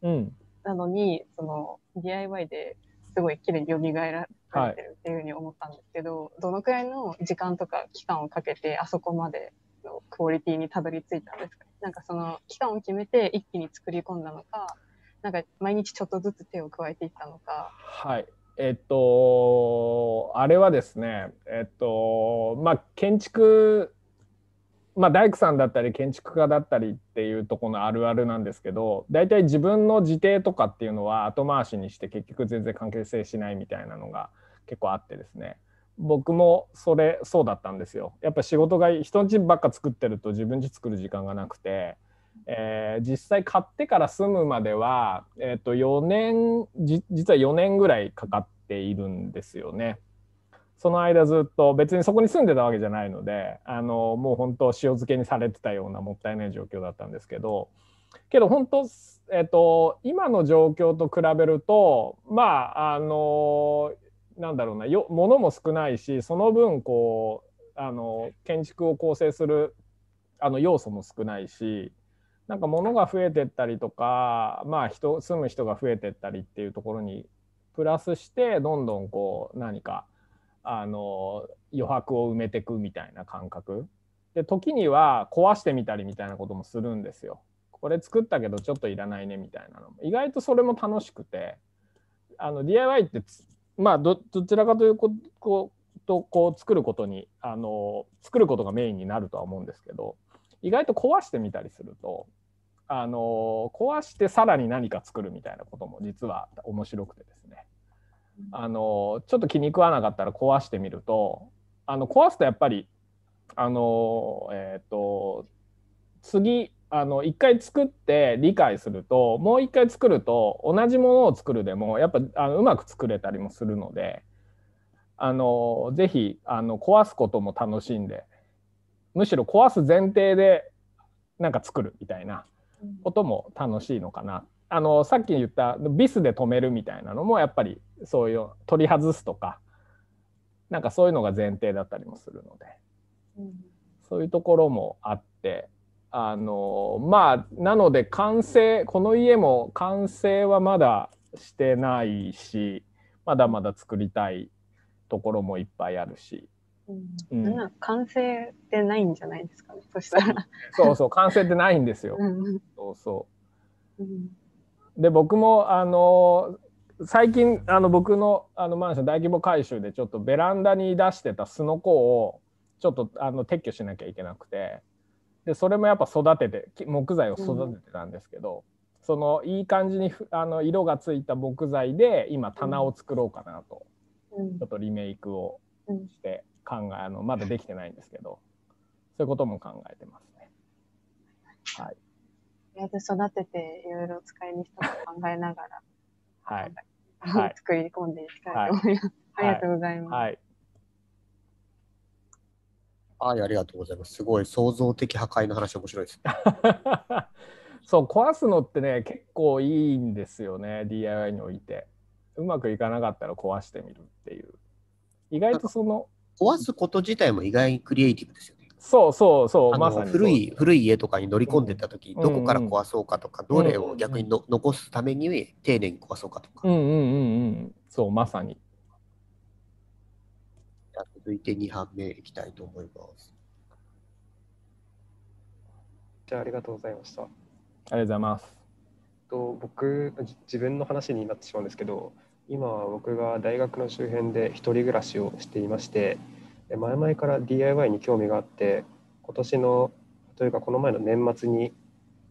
なのに、うん、その DIY ですごい綺麗に蘇らかれてるっていうふうに思ったんですけど、はい、どのくらいの時間とか期間をかけてあそこまでのクオリティにたどり着いたんですかなんかその期間を決めて一気に作り込んだのかなんか毎日ちょっとずつ手を加えていったのか。はいえっと、あれはですね、えっとまあ、建築、まあ、大工さんだったり建築家だったりっていうとこのあるあるなんですけど大体自分の自邸とかっていうのは後回しにして結局全然関係性しないみたいなのが結構あってですね僕もそれそうだったんですよやっぱ仕事が人んちばっか作ってると自分ち作る時間がなくて、えー、実際買ってから住むまでは、えー、と4年実は4年ぐらいかかっているんですよね。その間ずっと別にそこに住んでたわけじゃないのであのもう本当塩漬けにされてたようなもったいない状況だったんですけどけど本当、えっと、今の状況と比べるとまああのなんだろうなよ物も少ないしその分こうあの建築を構成するあの要素も少ないしなんか物が増えてったりとかまあ人住む人が増えてったりっていうところにプラスしてどんどんこう何かあの余白を埋めてくみたいな感覚で時には壊してみたりみたいなこともするんですよ。これ作ったけどちょっといらないねみたいなのも意外とそれも楽しくてあの DIY ってまあどちらかということこう作ることにあの作ることがメインになるとは思うんですけど意外と壊してみたりするとあの壊してさらに何か作るみたいなことも実は面白くてですねあのちょっと気に食わなかったら壊してみるとあの壊すとやっぱりあのえっ、ー、と次あの一回作って理解するともう一回作ると同じものを作るでもやっぱあのうまく作れたりもするのであのぜひあの壊すことも楽しんでむしろ壊す前提でなんか作るみたいなことも楽しいのかな。あのさっき言ったビスで止めるみたいなのもやっぱりそういう取り外すとかなんかそういうのが前提だったりもするので、そういうところもあってあのまあなので完成この家も完成はまだしてないしまだまだ作りたいところもいっぱいあるし。うん、うん、完成ってないんじゃないですかねそしたらそうそう完成ってないんですよ、うん、そうそう、うん、で僕もあの最近あの僕のあのマンション大規模改修でちょっとベランダに出してたすのこをちょっとあの撤去しなきゃいけなくて、でそれもやっぱ育てて木材を育ててたんですけど、うん、そのいい感じにあの色がついた木材で今棚を作ろうかなと、うん、ちょっとリメイクをして考えあのまだできてないんですけどそういうことも考えてますね。はい、とり育てていろいろ使いにしたと考えながら、はい、はい、作り込んでいきたいと思います。はい、ありがとうございます。はいはい、ありがとうございます。すごい創造的破壊の話面白いです。そう、壊すのってね、結構いいんですよね、DIY において。うまくいかなかったら壊してみるっていう。意外とその。壊すこと自体も意外にクリエイティブですよね。そうそうそう、まさに古い。古い家とかに乗り込んでた時、どこから壊そうかとか、うんうん、どれを逆にの、残すために丁寧に壊そうかとか。うんうんうんうん。そう、まさに。続いて2班目いきたいと思います。じゃあありがとうございました。ありがとうございます。と僕自分の話になってしまうんですけど今は僕が大学の周辺で1人暮らしをしていまして前々から DIY に興味があって今年のというかこの前の年末に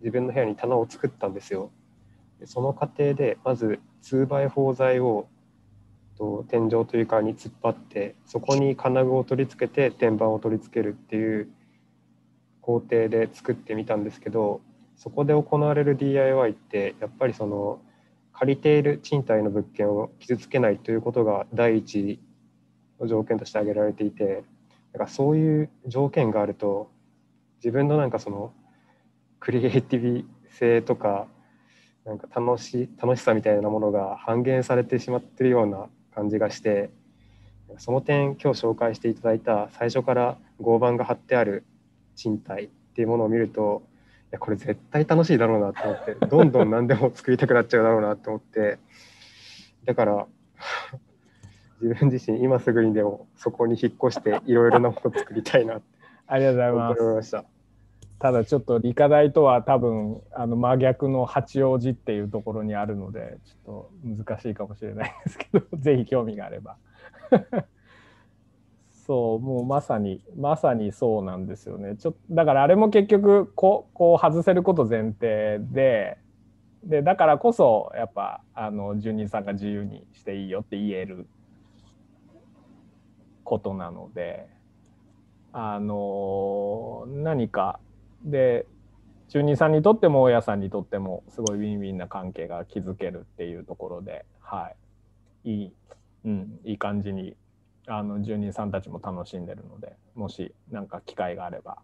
自分の部屋に棚を作ったんですよ。その過程でまず 2x4 材をと天井という床に突っ張ってそこに金具を取り付けて天板を取り付けるっていう工程で作ってみたんですけどそこで行われる DIY ってやっぱりその借りている賃貸の物件を傷つけないということが第一の条件として挙げられていてだからそういう条件があると自分のなんかそのクリエイティブ性とかなんか楽し楽しさみたいなものが半減されてしまってるような感じがしてその点今日紹介していただいた最初から合板が貼ってある賃貸っていうものを見るといやこれ絶対楽しいだろうなと思ってどんどん何でも作りたくなっちゃうだろうなと思ってだから 自分自身今すぐにでもそこに引っ越していろいろなものを作りたいなってありがとうございました。ただちょっと理科大とは多分あの真逆の八王子っていうところにあるのでちょっと難しいかもしれないですけど ぜひ興味があれば そうもうまさにまさにそうなんですよねちょだからあれも結局ここう外せること前提ででだからこそやっぱあの住人さんが自由にしていいよって言えることなのであの何かで中二さんにとっても大家さんにとってもすごいウィンウィンな関係が築けるっていうところで、はい、いい、うん、いい感じにあの住人さんたちも楽しんでるのでもし何か機会があれば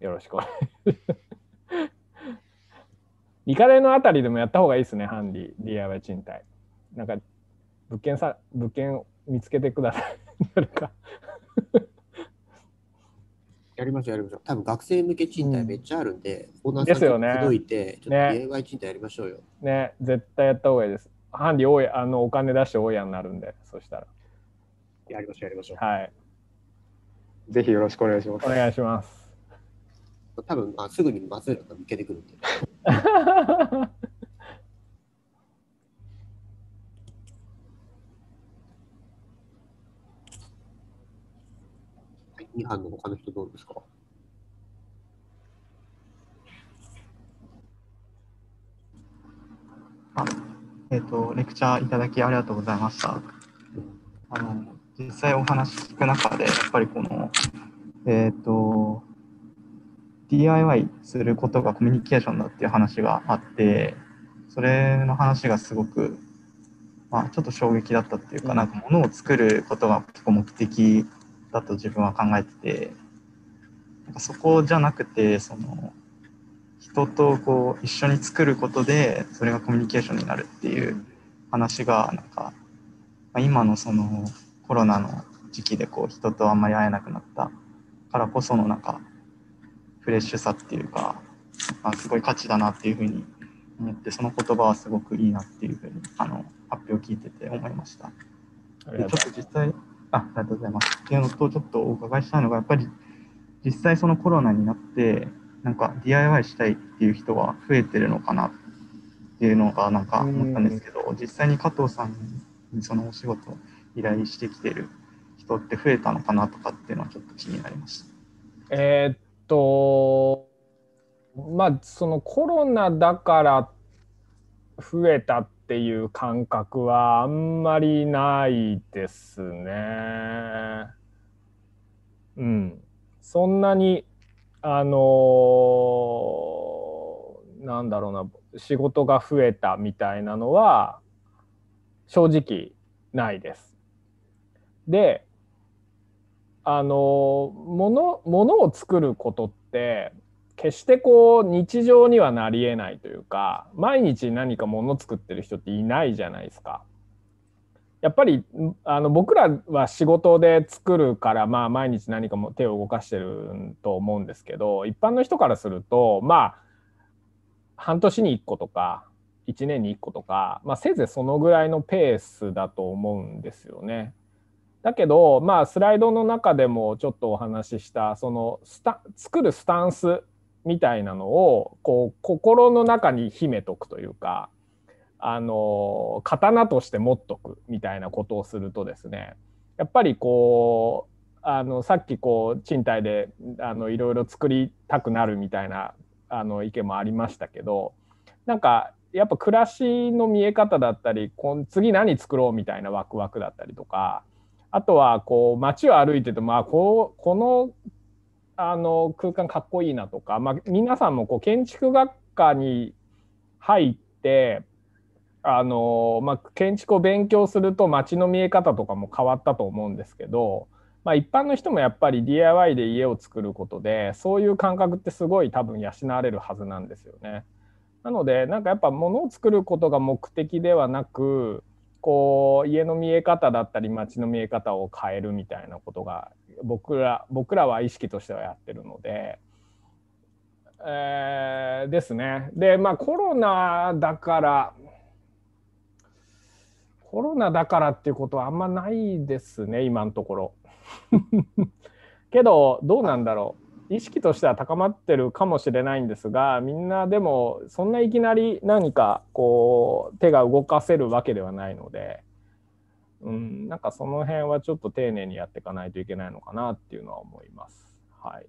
よろしくお願いします。のあたりでもやった方がいいですね、ハンディ、DIY 賃貸。なんか、物件さ、物件見つけてください。誰 かやりましょう、やりましょう。多分学生向け賃貸めっちゃあるんで、同じですよね。に届いて、ちょっと DIY 賃貸やりましょうよ。ね、絶対やった方がいいです。ハンディ多い、あの、お金出して大家になるんで、そしたら。やりましょう、やりましょう。はい。ぜひよろしくお願いします。お願いします。多分、まあ、すぐに松浦さん抜けてくるんで。違反の他の人どうですかあえっ、ー、と、レクチャーいただきありがとうございました。あの実際お話聞く中で、やっぱりこの、えっ、ー、と、DIY することがコミュニケーションだっていう話があって、それの話がすごく、まあ、ちょっと衝撃だったっていうか、なんか物を作ることが結構目的だと自分は考えてて、なんかそこじゃなくて、その、人とこう一緒に作ることで、それがコミュニケーションになるっていう話が、なんか、まあ、今のそのコロナの時期でこう人とあんまり会えなくなったからこそのなんか、フレッシュさっていうか、まあ、すごい価値だなっていうふうに思ってその言葉はすごくいいなっていうふうにあの発表を聞いてて思いました。でちょっと実際あありがとうございます。っていうのと、ちょっとお伺いしたいのが、やっぱり実際そのコロナになって、なんか DIY したいっていう人は増えてるのかなっていうのがなんか思ったんですけど、実際に加藤さんにそのお仕事を依頼してきてる人って増えたのかなとかっていうのはちょっと気になりました。えー、っとまあそのコロナだから増えたっっていう感覚はあんまりないですね。うん、そんなにあのー、なんだろうな仕事が増えたみたいなのは正直ないです。であのものものを作ることって決してこう日常にはなりえないというか毎日何かもの作ってる人っていないじゃないですか。やっぱりあの僕らは仕事で作るから、まあ、毎日何かも手を動かしてると思うんですけど一般の人からするとまあ半年に1個とか1年に1個とか、まあ、せいぜいそのぐらいのペースだと思うんですよね。だけど、まあ、スライドの中でもちょっとお話ししたそのスタ作るスタンスみたいなのをこう心の中に秘めとくというかあの刀として持っとくみたいなことをするとですねやっぱりこうあのさっきこう賃貸でいろいろ作りたくなるみたいなあの意見もありましたけどなんかやっぱ暮らしの見え方だったりこ次何作ろうみたいなワクワクだったりとかあとはこう街を歩いててまあこうこのあの空間かっこいいなとか、まあ、皆さんもこう建築学科に入ってあの、まあ、建築を勉強すると街の見え方とかも変わったと思うんですけど、まあ、一般の人もやっぱり DIY で家を作ることでそういう感覚ってすごい多分養われるはずなんですよね。なのでなんかやっぱ物を作ることが目的ではなくこう家の見え方だったり街の見え方を変えるみたいなことが僕ら僕らは意識としてはやってるので。えー、ですね。でまあコロナだからコロナだからっていうことはあんまないですね今のところ。けどどうなんだろう意識としては高まってるかもしれないんですがみんなでもそんないきなり何かこう手が動かせるわけではないので。うん、なんかその辺はちょっと丁寧にやっていかないといけないのかなっていうのは思います。はい、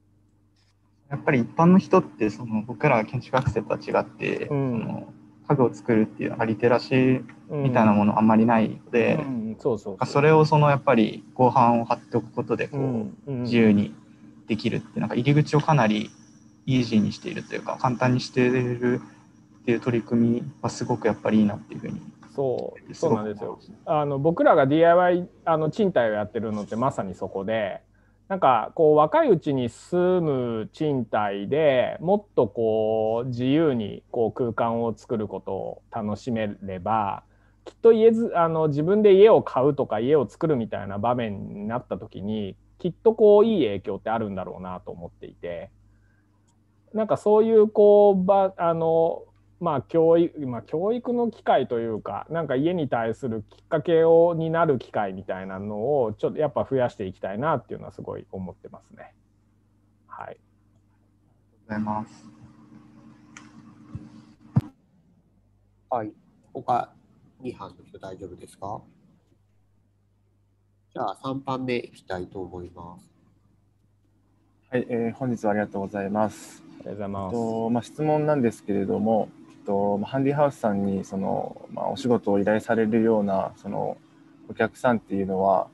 やっぱり一般の人ってその僕ら建築学生とは違って、うん、その家具を作るっていうのリテラシーみたいなものあんまりないので、それをそのやっぱり後半を張っておくことでこう、自由にできるってなんか入り口をかなりイージーにしているというか簡単にしているっていう取り組みはすごくやっぱりいいなっていうふうにそうそうなんですよあの僕らが DIY あの賃貸をやってるのってまさにそこでなんかこう若いうちに住む賃貸でもっとこう自由にこう空間を作ることを楽しめればきっと家ずあの自分で家を買うとか家を作るみたいな場面になった時にきっとこういい影響ってあるんだろうなと思っていてなんかそういうこうばあのまあ教育まあ、教育の機会というかなんか家に対するきっかけをになる機会みたいなのをちょっとやっぱ増やしていきたいなっていうのはすごい思ってますね。はい、ありがとうございます。はい、他2班の人大丈夫ですかじゃあ3班目いきたいと思います。はい、えー、本日はありがとうございます。ありがとうございます。とまあ、質問なんですけれども、と、ハンディハウスさんにその、まあ、お仕事を依頼されるようなそのお客さんっていうのは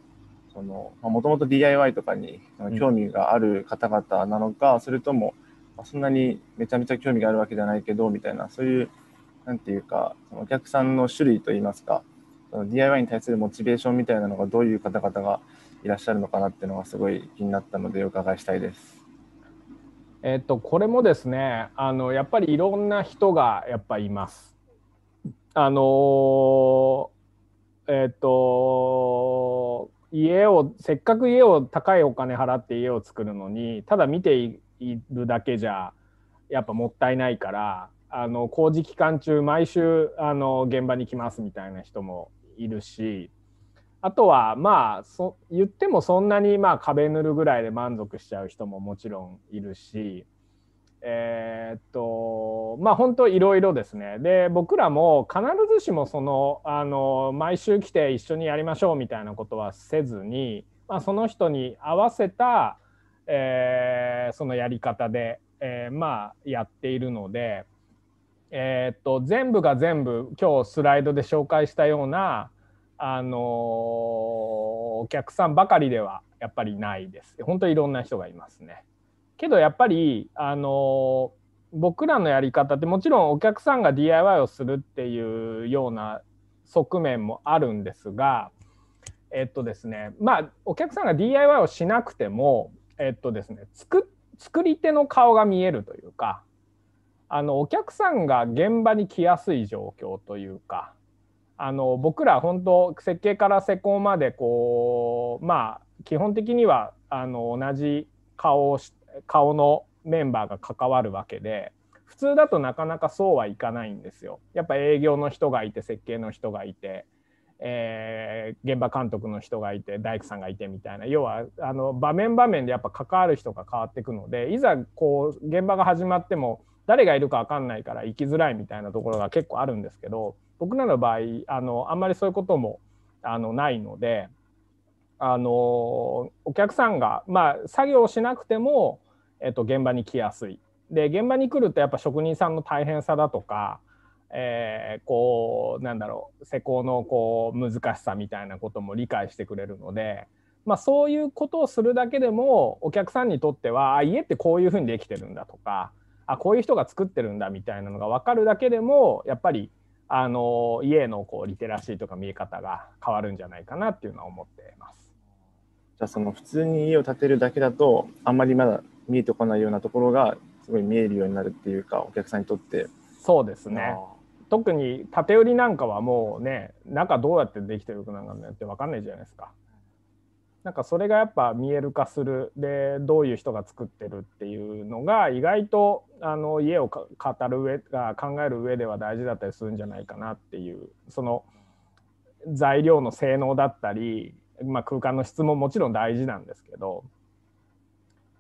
もともと DIY とかに興味がある方々なのか、うん、それともそんなにめちゃめちゃ興味があるわけじゃないけどみたいなそういう何て言うかそのお客さんの種類といいますかその DIY に対するモチベーションみたいなのがどういう方々がいらっしゃるのかなっていうのがすごい気になったのでお伺いしたいです。えっと、これもですねあのやっぱりいろんな人がやっぱいます。あのえっと家をせっかく家を高いお金払って家を作るのにただ見ているだけじゃやっぱもったいないからあの工事期間中毎週あの現場に来ますみたいな人もいるしあとはまあそ言ってもそんなにまあ壁塗るぐらいで満足しちゃう人ももちろんいるしえー、っとまあ本当いろいろですねで僕らも必ずしもそのあの毎週来て一緒にやりましょうみたいなことはせずに、まあ、その人に合わせた、えー、そのやり方で、えー、まあやっているので、えっと全部が全部今日スライドで紹介したようなあのお客さんばかりではやっぱりないです本当にいろんな人がいますね。けどやっぱりあの僕らのやり方ってもちろんお客さんが DIY をするっていうような側面もあるんですがえっとですねまあお客さんが DIY をしなくてもえっとですね作作り手の顔が見えるというかあのお客さんが現場に来やすい状況というかあの僕ら本当設計から施工までこうまあ基本的にはあの同じ顔を顔のメンバーが関わるわけで普通だとなかなかそうはいかないんですよ。やっぱ営業の人がいて設計の人がいて、えー、現場監督の人がいて大工さんがいてみたいな要はあの場面場面でやっぱ関わる人が変わっていくのでいざこう現場が始まっても誰がいるか分かんないから行きづらいみたいなところが結構あるんですけど。僕らの場合あのあんまりそういうこともあのないのであのお客さんが、まあ、作業しなくても、えっと、現場に来やすい。で現場に来るとやっぱ職人さんの大変さだとか、えー、こうなんだろう施工のこう難しさみたいなことも理解してくれるので、まあ、そういうことをするだけでもお客さんにとってはあ家ってこういうふうにできてるんだとかあこういう人が作ってるんだみたいなのが分かるだけでもやっぱりあの家のこうリテラシーとか見え方が変わるんじゃないかなっていうのは思ってます。じゃあその普通に家を建てるだけだとあんまりまだ見えてこないようなところがすごい見えるようになるっていうかお客さんにとってそうですね特に建て売りなんかはもうね中どうやってできてるかなんかって分かんないじゃないですかなんかそれがやっぱ見える化するでどういう人が作ってるっていうのが意外とあの家を語る上が考える上では大事だったりするんじゃないかなっていうその材料の性能だったり、まあ、空間の質ももちろん大事なんですけど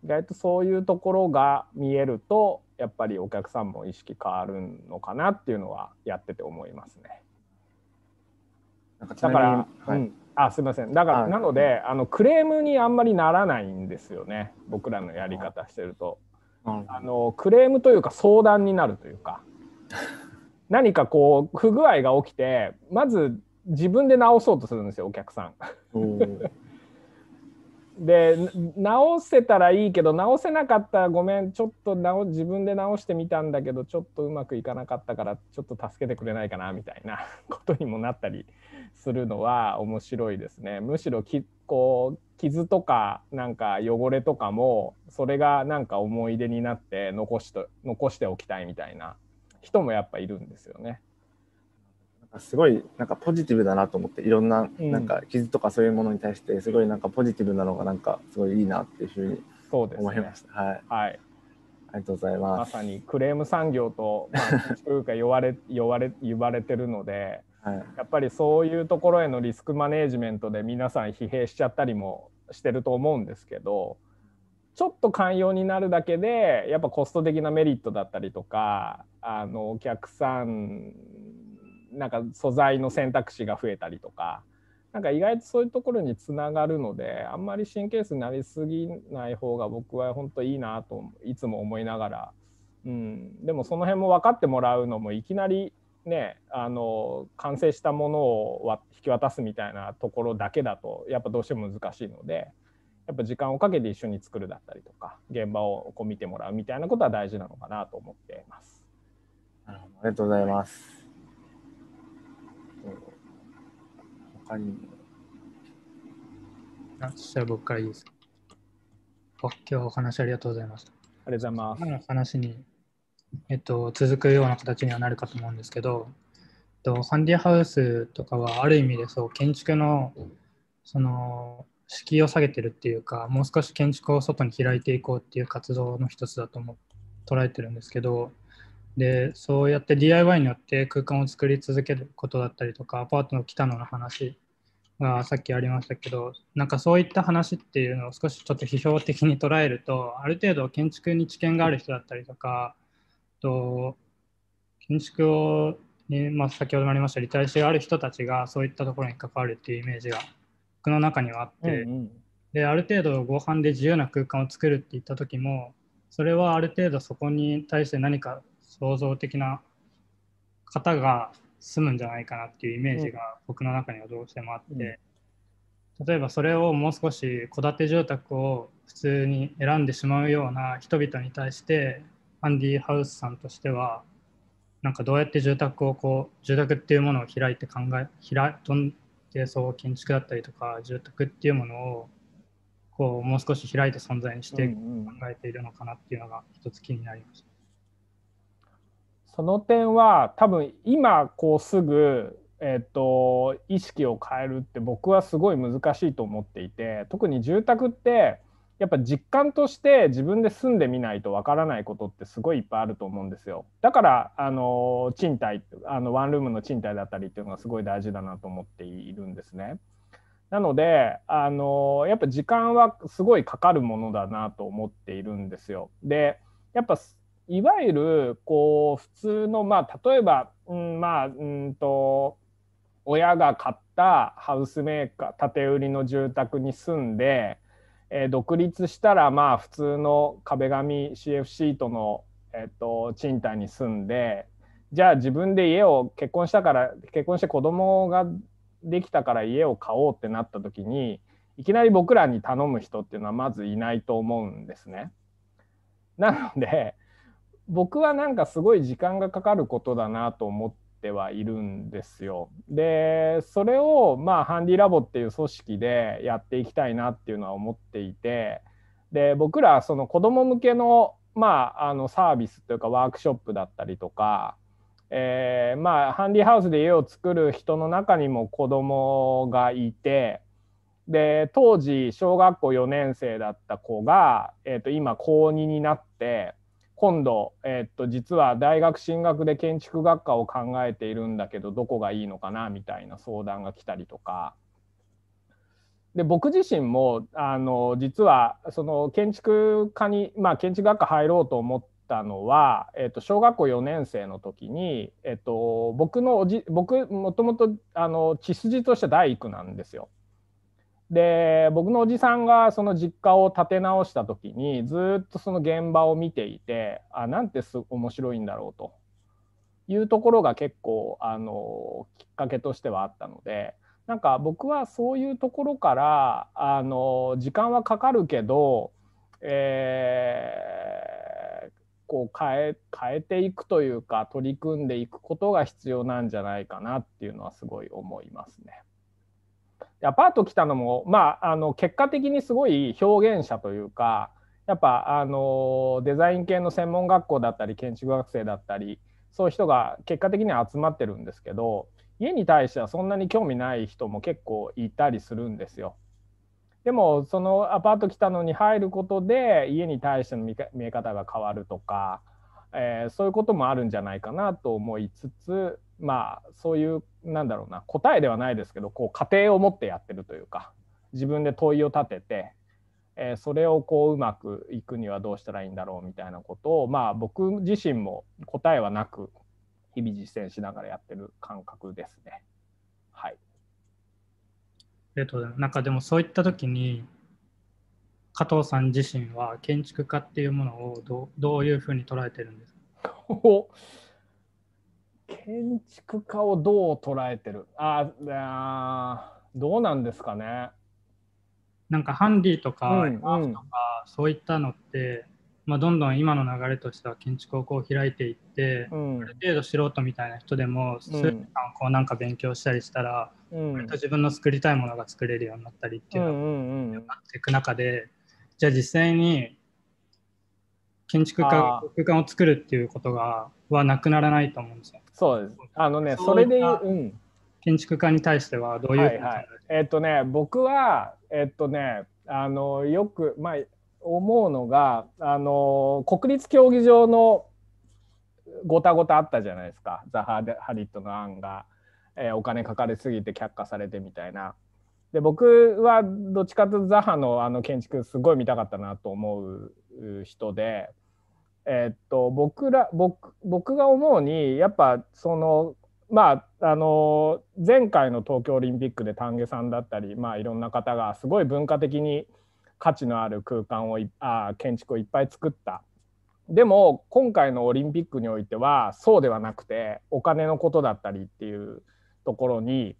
意外とそういうところが見えるとやっぱりお客さんも意識変わるのかなっていうのはやってて思いますね。だから、はい、うんあすいませんだから、はい、なのであのクレームにあんまりならないんですよね僕らのやり方してると、あのクレームというか相談になるというか 何かこう不具合が起きてまず自分で直そうとするんですよお客さんで直せたらいいけど直せなかったらごめんちょっと直自分で直してみたんだけどちょっとうまくいかなかったからちょっと助けてくれないかなみたいな ことにもなったりするのは面白いですね。むしろきこう傷とかなんか汚れとかもそれがなんか思い出になって残しと残しておきたいみたいな人もやっぱいるんですよね。すごいなんかポジティブだなと思っていろんななんか傷とかそういうものに対してすごいなんかポジティブなのがなんかすごいいいなっていうふうに思いました。ね、はい、はい、ありがとうございます。まさにクレーム産業と、まあ、というか言われ 言われ言われてるので、はい、やっぱりそういうところへのリスクマネジメントで皆さん疲弊しちゃったりもしてると思うんですけど、ちょっと寛容になるだけでやっぱコスト的なメリットだったりとかあのお客さんなんか素材の選択肢が増えたりとかなんか意外とそういうところにつながるのであんまり神経質になりすぎない方が僕は本当いいなといつも思いながら、うん、でもその辺も分かってもらうのもいきなりねあの完成したものを引き渡すみたいなところだけだとやっぱどうしても難しいので。やっぱ時間をかけて一緒に作るだったりとか現場をこう見てもらうみたいなことは大事なのかなと思っています。ありがとうございます。他にも。あ、じゃあ僕からいいですか。あ、今日お話ありがとうございました。ありがとうございます。今の話に、えっと、続くような形にはなるかと思うんですけど、えっと、ハンディハウスとかはある意味でそう建築のその敷居を下げてるっていうかもう少し建築を外に開いていこうっていう活動の一つだとも捉えてるんですけどでそうやって DIY によって空間を作り続けることだったりとかアパートの北野の話がさっきありましたけどなんかそういった話っていうのを少しちょっと批評的に捉えるとある程度建築に知見がある人だったりとかと建築を、ねまあ、先ほどもありましたリタリシがある人たちがそういったところに関わるっていうイメージが僕の中にはあって、うんうん、である程度合板で自由な空間を作るって言った時もそれはある程度そこに対して何か創造的な方が住むんじゃないかなっていうイメージが僕の中にはどうしてもあって、うん、例えばそれをもう少し戸建て住宅を普通に選んでしまうような人々に対してアンディ・ハウスさんとしてはなんかどうやって住宅をこう住宅っていうものを開いて考え開どんでそう建築だったりとか住宅っていうものをこうもう少し開いた存在にして考えているのかなっていうのが一つ気になりました。その点は多分今こうすぐ、えーと、意識を変えるって僕はすごい難しいと思っていて特に住宅ってやっぱ実感として自分で住んでみないとわからないことってすごいいっぱいあると思うんですよだからあの賃貸あのワンルームの賃貸だったりっていうのがすごい大事だなと思っているんですね。なのであのやっぱ時間はすごいかかるものだなと思っているんですよ。でやっぱいわゆるこう普通のまあ例えば、うん、まあうんと親が買ったハウスメーカー建て売りの住宅に住んで、えー、独立したらまあ普通の壁紙 CF シートの、えーと、と賃貸に住んでじゃあ自分で家を結婚したから結婚して子供ができたから家を買おうってなった時にいきなり僕らに頼む人っていうのはまずいないと思うんですね。なので僕はなんかすごい時間がかかることだなと思ってはいるんですよ。でそれをまあハンディラボっていう組織でやっていきたいなっていうのは思っていてで僕らその子ども向けの,、まああのサービスというかワークショップだったりとか、えー、まあハンディハウスで家を作る人の中にも子どもがいて。で当時小学校4年生だった子が、えー、と今高2になって今度、えっと実は大学進学で建築学科を考えているんだけどどこがいいのかなみたいな相談が来たりとか。で僕自身もあの実はその建築家に、まあ、建築学科入ろうと思ったのは、えっと、小学校4年生の時に、えっと、僕のおじ僕もともと血筋として大工なんですよ。で僕のおじさんがその実家を建て直した時にずっとその現場を見ていてあなんてす面白いんだろうというところが結構あのきっかけとしてはあったのでなんか僕はそういうところからあの時間はかかるけど、えー、こう変え変えていくというか取り組んでいくことが必要なんじゃないかなっていうのはすごい思いますね。アパート来たのも、まあ、あの結果的にすごい表現者というかやっぱあのデザイン系の専門学校だったり建築学生だったりそういう人が結果的には集まってるんですけど家に対してはそんなに興味ない人も結構いたりするんですよ。でもそのアパート来たのに入ることで家に対しての見え方が変わるとか、えー、そういうこともあるんじゃないかなと思いつつまあそういうなんだろうな答えではないですけどこう過程を持ってやってるというか自分で問いを立てて、えー、それをこううまくいくにはどうしたらいいんだろうみたいなことをまあ僕自身も答えはなく日々実践しながらやってる感覚ですね。はい。えっとなんかでもそういった時に加藤さん自身は建築家っていうものをどどういうふうに捉えてるんですか 建築家をどう捉えてるああどうなんですかねなんかハンディとか、アーフとか、そういったのって、まあ、どんどん今の流れとしては建築をこう開いていって、うん、ある程度素人みたいな人でも数年間こうなんか勉強したりしたら、うん、割と自分の作りたいものが作れるようになったりっていうのがなっていく中でじゃあ実際に建築家空間を作るっていうことがはなくならないと思うんですよ。そうです。あのね、それで、うん。建築家に対してはどういう、はいはい、えっ、ー、とね、僕は、えっ、ー、とね、あのよく、まあ、思うのが、あの国立競技場のごたごたあったじゃないですか、ザハ・ハリットの案が、えー、お金かかりすぎて却下されてみたいな。で僕はどっちかというとザハのあの建築すごい見たかったなと思う人でえー、っと僕ら僕僕が思うにやっぱそのまああの前回の東京オリンピックで丹下さんだったり、まあ、いろんな方がすごい文化的に価値のある空間をあ建築をいっぱい作った。でも今回のオリンピックにおいてはそうではなくてお金のことだったりっていうところに、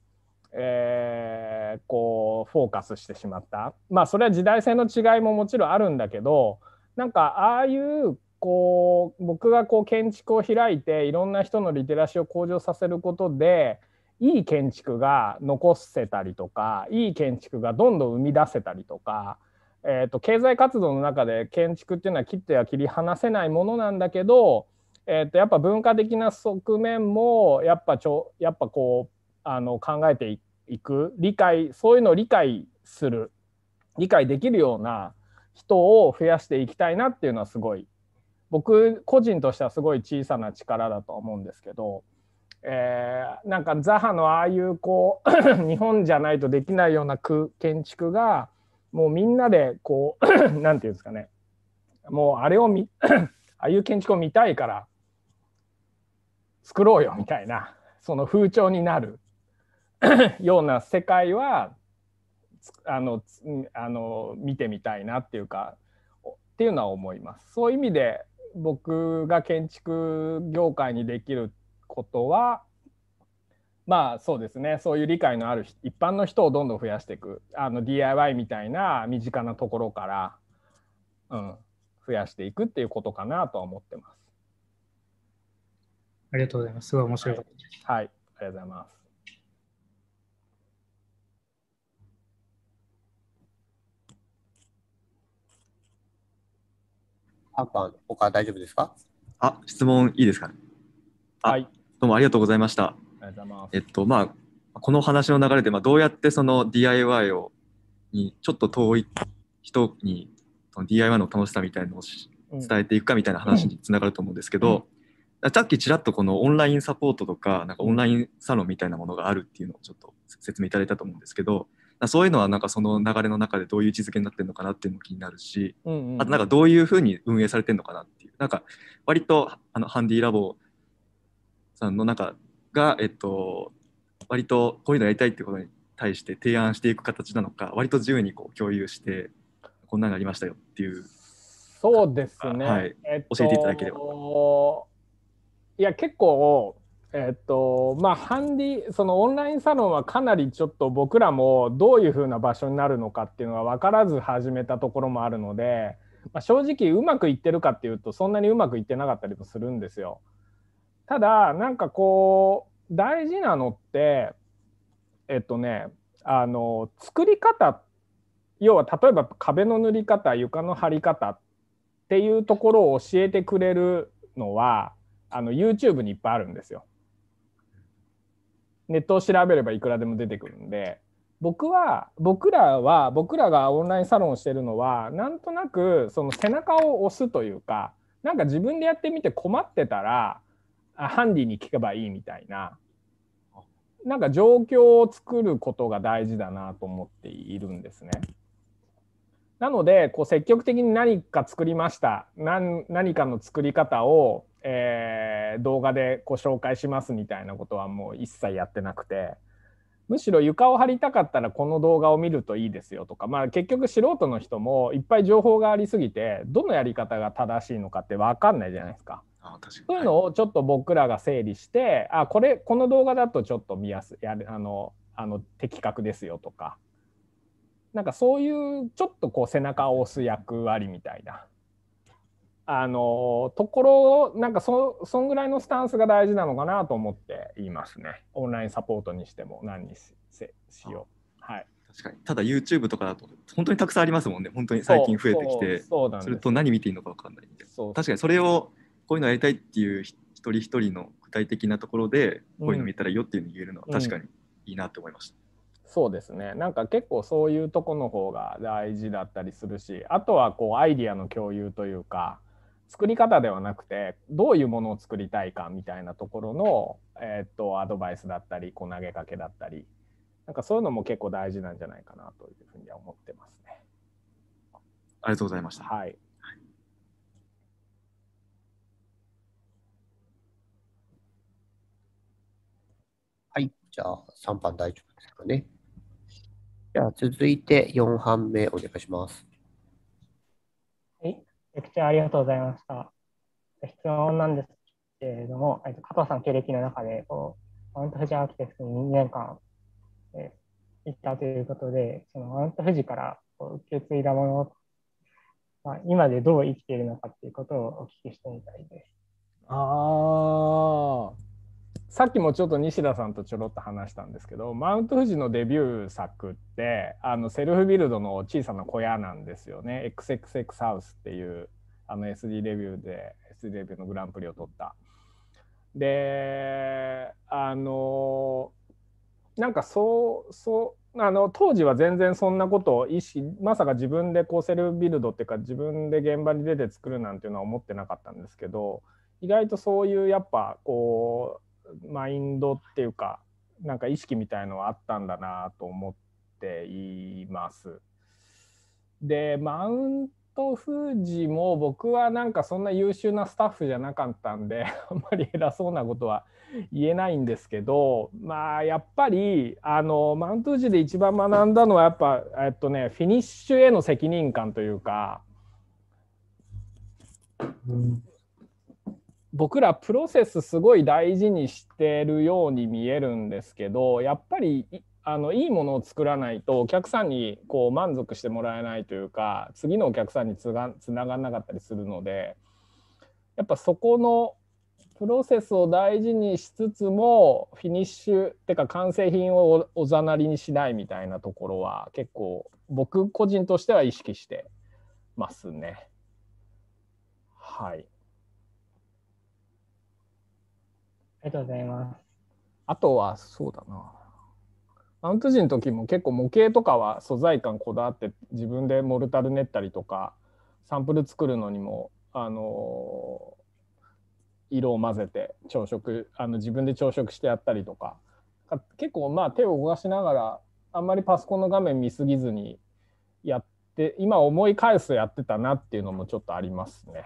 えー、こうフォーカスしてしまったまあそれは時代性の違いももちろんあるんだけどなんかああいうこう僕がこう建築を開いていろんな人のリテラシーを向上させることでいい建築が残せたりとかいい建築がどんどん生み出せたりとか、えーと、経済活動の中で建築っていうのは切っては切り離せないものなんだけど、えーとやっぱ文化的な側面もやっぱちょやっぱこうあの考えていく理解そういうのを理解する理解できるような人を増やしていきたいなっていうのはすごい僕個人としてはすごい小さな力だと思うんですけど、えー、なんかザハのああいうこう 日本じゃないとできないような建築がもうみんなでこう なんていうんですかねもうあれを ああいう建築を見たいから作ろうよみたいなその風潮になるような世界はあのあの見てみたいなっていうかっていうのは思います。そういう意味で僕が建築業界にできることはまあそうですねそういう理解のある一般の人をどんどん増やしていくあの DIY みたいな身近なところから、うん、増やしていくっていうことかなとは思ってます。ありがとうございます。すごい面白い。い、はい、ありがとうございます。3番、他大丈夫ですかあ、質問いいですか、はい。どうもありがとうございました。えっと、まあ、この話の流れで、まあ、どうやってその DIY を、に、ちょっと遠い人に、その DIY の楽しさみたいなのを伝えていくかみたいな話につながると思うんですけど、うん、さっきちらっとこのオンラインサポートとか、なんかオンラインサロンみたいなものがあるっていうのをちょっと説明いただいたと思うんですけど、そういうのはなんかその流れの中でどういう位置づけになってるのかなっていうのも気になるし、うんうん、あとなんかどういうふうに運営されてるのかなっていうなんか割とあのハンディラボさんの中が、えっと、割とこういうのやりたいってことに対して提案していく形なのか割と自由にこう共有してこんなのありましたよっていうそうですね、はいえっと、教えていただければ。いや結構えっとまあ、ハンディそのオンラインサロンはかなりちょっと僕らもどういうふうな場所になるのかっていうのは分からず始めたところもあるので、まあ、正直うまくいってるかっていうとそんなにうまくいってなかったりもするんですよ。ただなんかこう大事なのってえっとねあの作り方要は例えば壁の塗り方床の張り方っていうところを教えてくれるのはあの YouTube にいっぱいあるんですよ。ネットを調べればいくらでも出てくるんで僕は僕らは僕らがオンラインサロンをしてるのはなんとなくその背中を押すというかなんか自分でやってみて困ってたらハンディに聞けばいいみたいななんか状況を作ることが大事だなと思っているんですね。なのでこう積極的に何か作りました何かの作り方を、えーえー、動画でご紹介しますみたいなことはもう一切やってなくてむしろ床を張りたかったらこの動画を見るといいですよとか、まあ、結局素人の人もいっぱい情報がありすぎてどのやり方が正しいのかって分かんないじゃないですか。そういうのをちょっと僕らが整理して、はい、あこれこの動画だとちょっと見やすいあのあの的確ですよとかなんかそういうちょっとこう背中を押す役割みたいなあのところなんかそそんぐらいのスタンスが大事なのかなと思っていますねオンラインサポートにしても何にししようはい確かにただ YouTube とかだと本当にたくさんありますもんね本当に最近増えてきてそうそれと何見ていいのか分かんないんで確かにそれをこういうのやりたいっていう一人一人の具体的なところでこういうの見たらいいよっていうのを言えるのは確かにいいなと思いました、うんうんそうですねなんか結構そういうとこの方が大事だったりするしあとはこうアイディアの共有というか作り方ではなくてどういうものを作りたいかみたいなところの、えー、っとアドバイスだったりこう投げかけだったりなんかそういうのも結構大事なんじゃないかなというふうには思ってますね。ありがとうございました。はい。はい、じゃあ3番大丈夫ですかね。じゃあ続いて4番目お願いします。レクチャーありがとうございました。質問なんですけれども、えっと、加藤さん経歴の中でこう、マウント富士アーキテクトに2年間、え行ったということで、そのマウント富士からこう受け継いだもの、まあ、今でどう生きているのかということをお聞きしてみたいです。ああ。さっきもちょっと西田さんとちょろっと話したんですけどマウント富士のデビュー作ってあのセルフビルドの小さな小屋なんですよね XXX ハウスっていうあの SD レビューで SD レビューのグランプリを取った。であのなんかそうそうあの当時は全然そんなことを意識まさか自分でこうセルフビルドっていうか自分で現場に出て作るなんていうのは思ってなかったんですけど意外とそういうやっぱこうマインドっていうかなんか意識みたいのはあったんだなと思っています。でマウント富士も僕はなんかそんな優秀なスタッフじゃなかったんで あんまり偉そうなことは言えないんですけどまあやっぱりあのマウント富士で一番学んだのはやっぱえっとねフィニッシュへの責任感というか。僕らプロセスすごい大事にしてるように見えるんですけどやっぱりあのいいものを作らないとお客さんにこう満足してもらえないというか次のお客さんにつがつながんなかったりするのでやっぱそこのプロセスを大事にしつつもフィニッシュってか完成品をおざなりにしないみたいなところは結構僕個人としては意識してますね。はいりがとうございます。あとは、そうだな。マウント時の時も結構模型とかは素材感こだわって自分でモルタル練ったりとかサンプル作るのにもあの色を混ぜて朝食あの自分で朝食してやったりとか結構まあ手を動かしながらあんまりパソコンの画面見すぎずにやって今思い返すやってたなっていうのもちょっとありますね。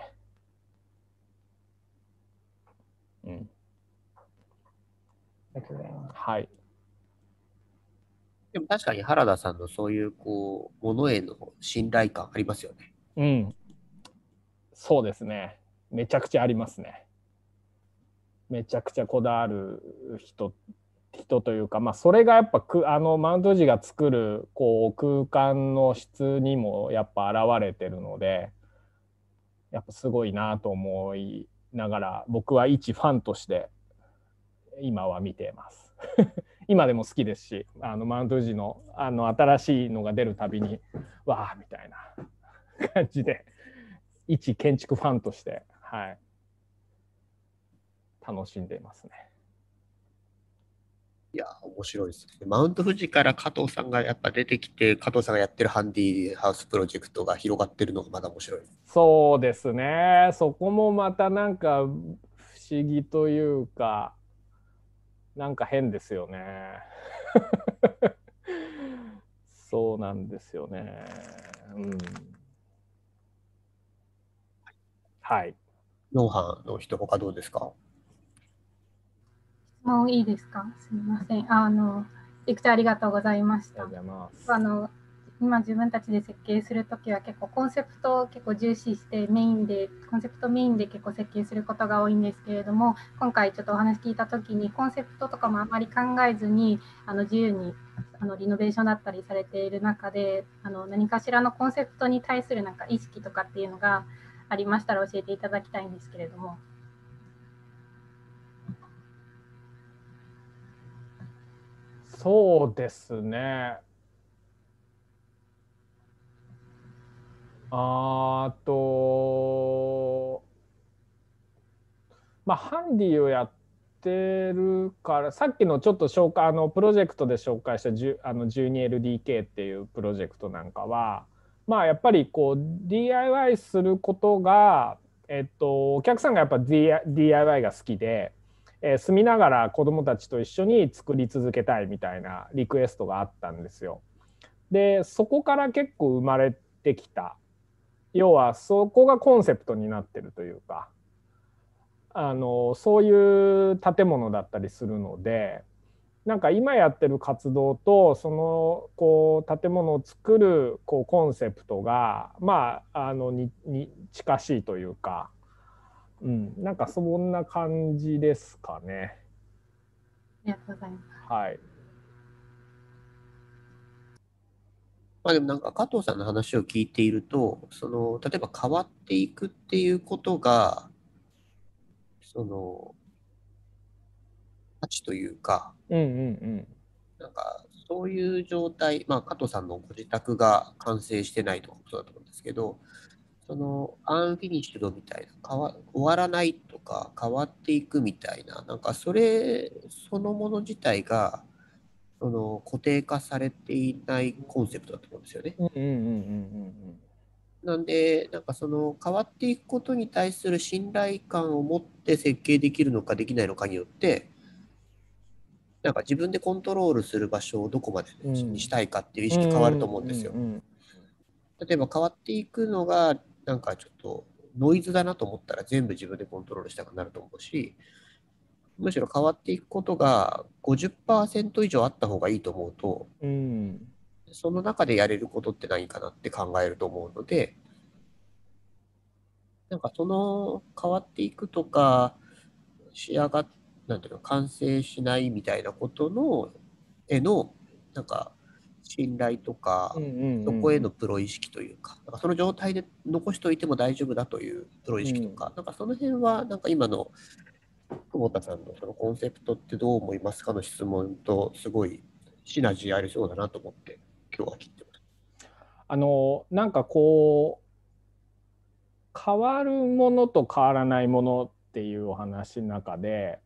うんありがとうございます。はい。でも確かに原田さんのそういうこうものへの信頼感ありますよね。うん。そうですね。めちゃくちゃありますね。めちゃくちゃこだわる人人というか、まあ、それがやっぱくあのマウント時が作るこう空間の質にもやっぱ現れてるのでやっぱすごいなと思いながら僕は一ファンとして今は見てます 今でも好きですしあのマウント富士のあの新しいのが出るたびにわあみたいな 感じで一建築ファンとして、はい、楽しんでいますね。いや、面白いですね。マウント富士から加藤さんがやっぱ出てきて、加藤さんがやってるハンディハウスプロジェクトが広がってるのがまだ面白い。そうですね。そこもまたなんか不思議というか、なんか変ですよね。そうなんですよね。うん。はい。ノウハウの人他どうですか。質問いいですか。すみません。あの、いくつありがとうございました。あの、今自分たちで設計する時は結構コンセプトを結構重視してメインでコンセプトメインで結構設計することが多いんですけれども今回ちょっとお話聞いた時にコンセプトとかもあまり考えずにあの自由にあのリノベーションだったりされている中であの何かしらのコンセプトに対するなんか意識とかっていうのがありましたら教えていただきたいんですけれども。そうですね。あと、まあ、ハンディをやってるから、さっきのちょっと紹介、あの、プロジェクトで紹介したあの 12LDK っていうプロジェクトなんかは、まあ、やっぱりこう、DIY することが、えっと、お客さんがやっぱ DIY が好きで、えー、住みながら子どもたちと一緒に作り続けたいみたいなリクエストがあったんですよ。でそこから結構生まれてきた要はそこがコンセプトになってるというかあのそういう建物だったりするのでなんか今やってる活動とそのこう建物を作るこうコンセプトがまああのにに近しいというか、うん、なんかそんな感じですかね。ありがとうございます。はいまあでもなんか加藤さんの話を聞いていると、その例えば変わっていくっていうことが、その価値というか、うんうんうん、なんかそういう状態、まあ、加藤さんのご自宅が完成してないとかもそうだと思うんですけど、そのアンフィニッシュドみたいな変わ、終わらないとか変わっていくみたいな、なんかそれそのもの自体が、その固定化されていないコンセプトだと思うんですよね。なんでなんかその変わっていくことに対する信頼感を持って設計できるのかできないのかによってなんか自分でコントロールする場所をどこまでにしたいかっていう意識変わると思うんですよ。例えば変わっていくのがなんかちょっとノイズだなと思ったら全部自分でコントロールしたくなると思うしむしろ変わっていくことが50%以上あった方がいいと思うと、うん、その中でやれることって何かなって考えると思うので、なんかその変わっていくとか、仕上がっなんていうの、完成しないみたいなことの、への、なんか、信頼とか、うんうんうん、そこへのプロ意識というか、なんかその状態で残しておいても大丈夫だというプロ意識とか、うん、なんかその辺は、なんか今の久保田さんのそのコンセプトってどう思いますかの質問とすごいシナジーありそうだなと思って今日は切ってます。あのなんかこう変わるものと変わらないものっていうお話の中で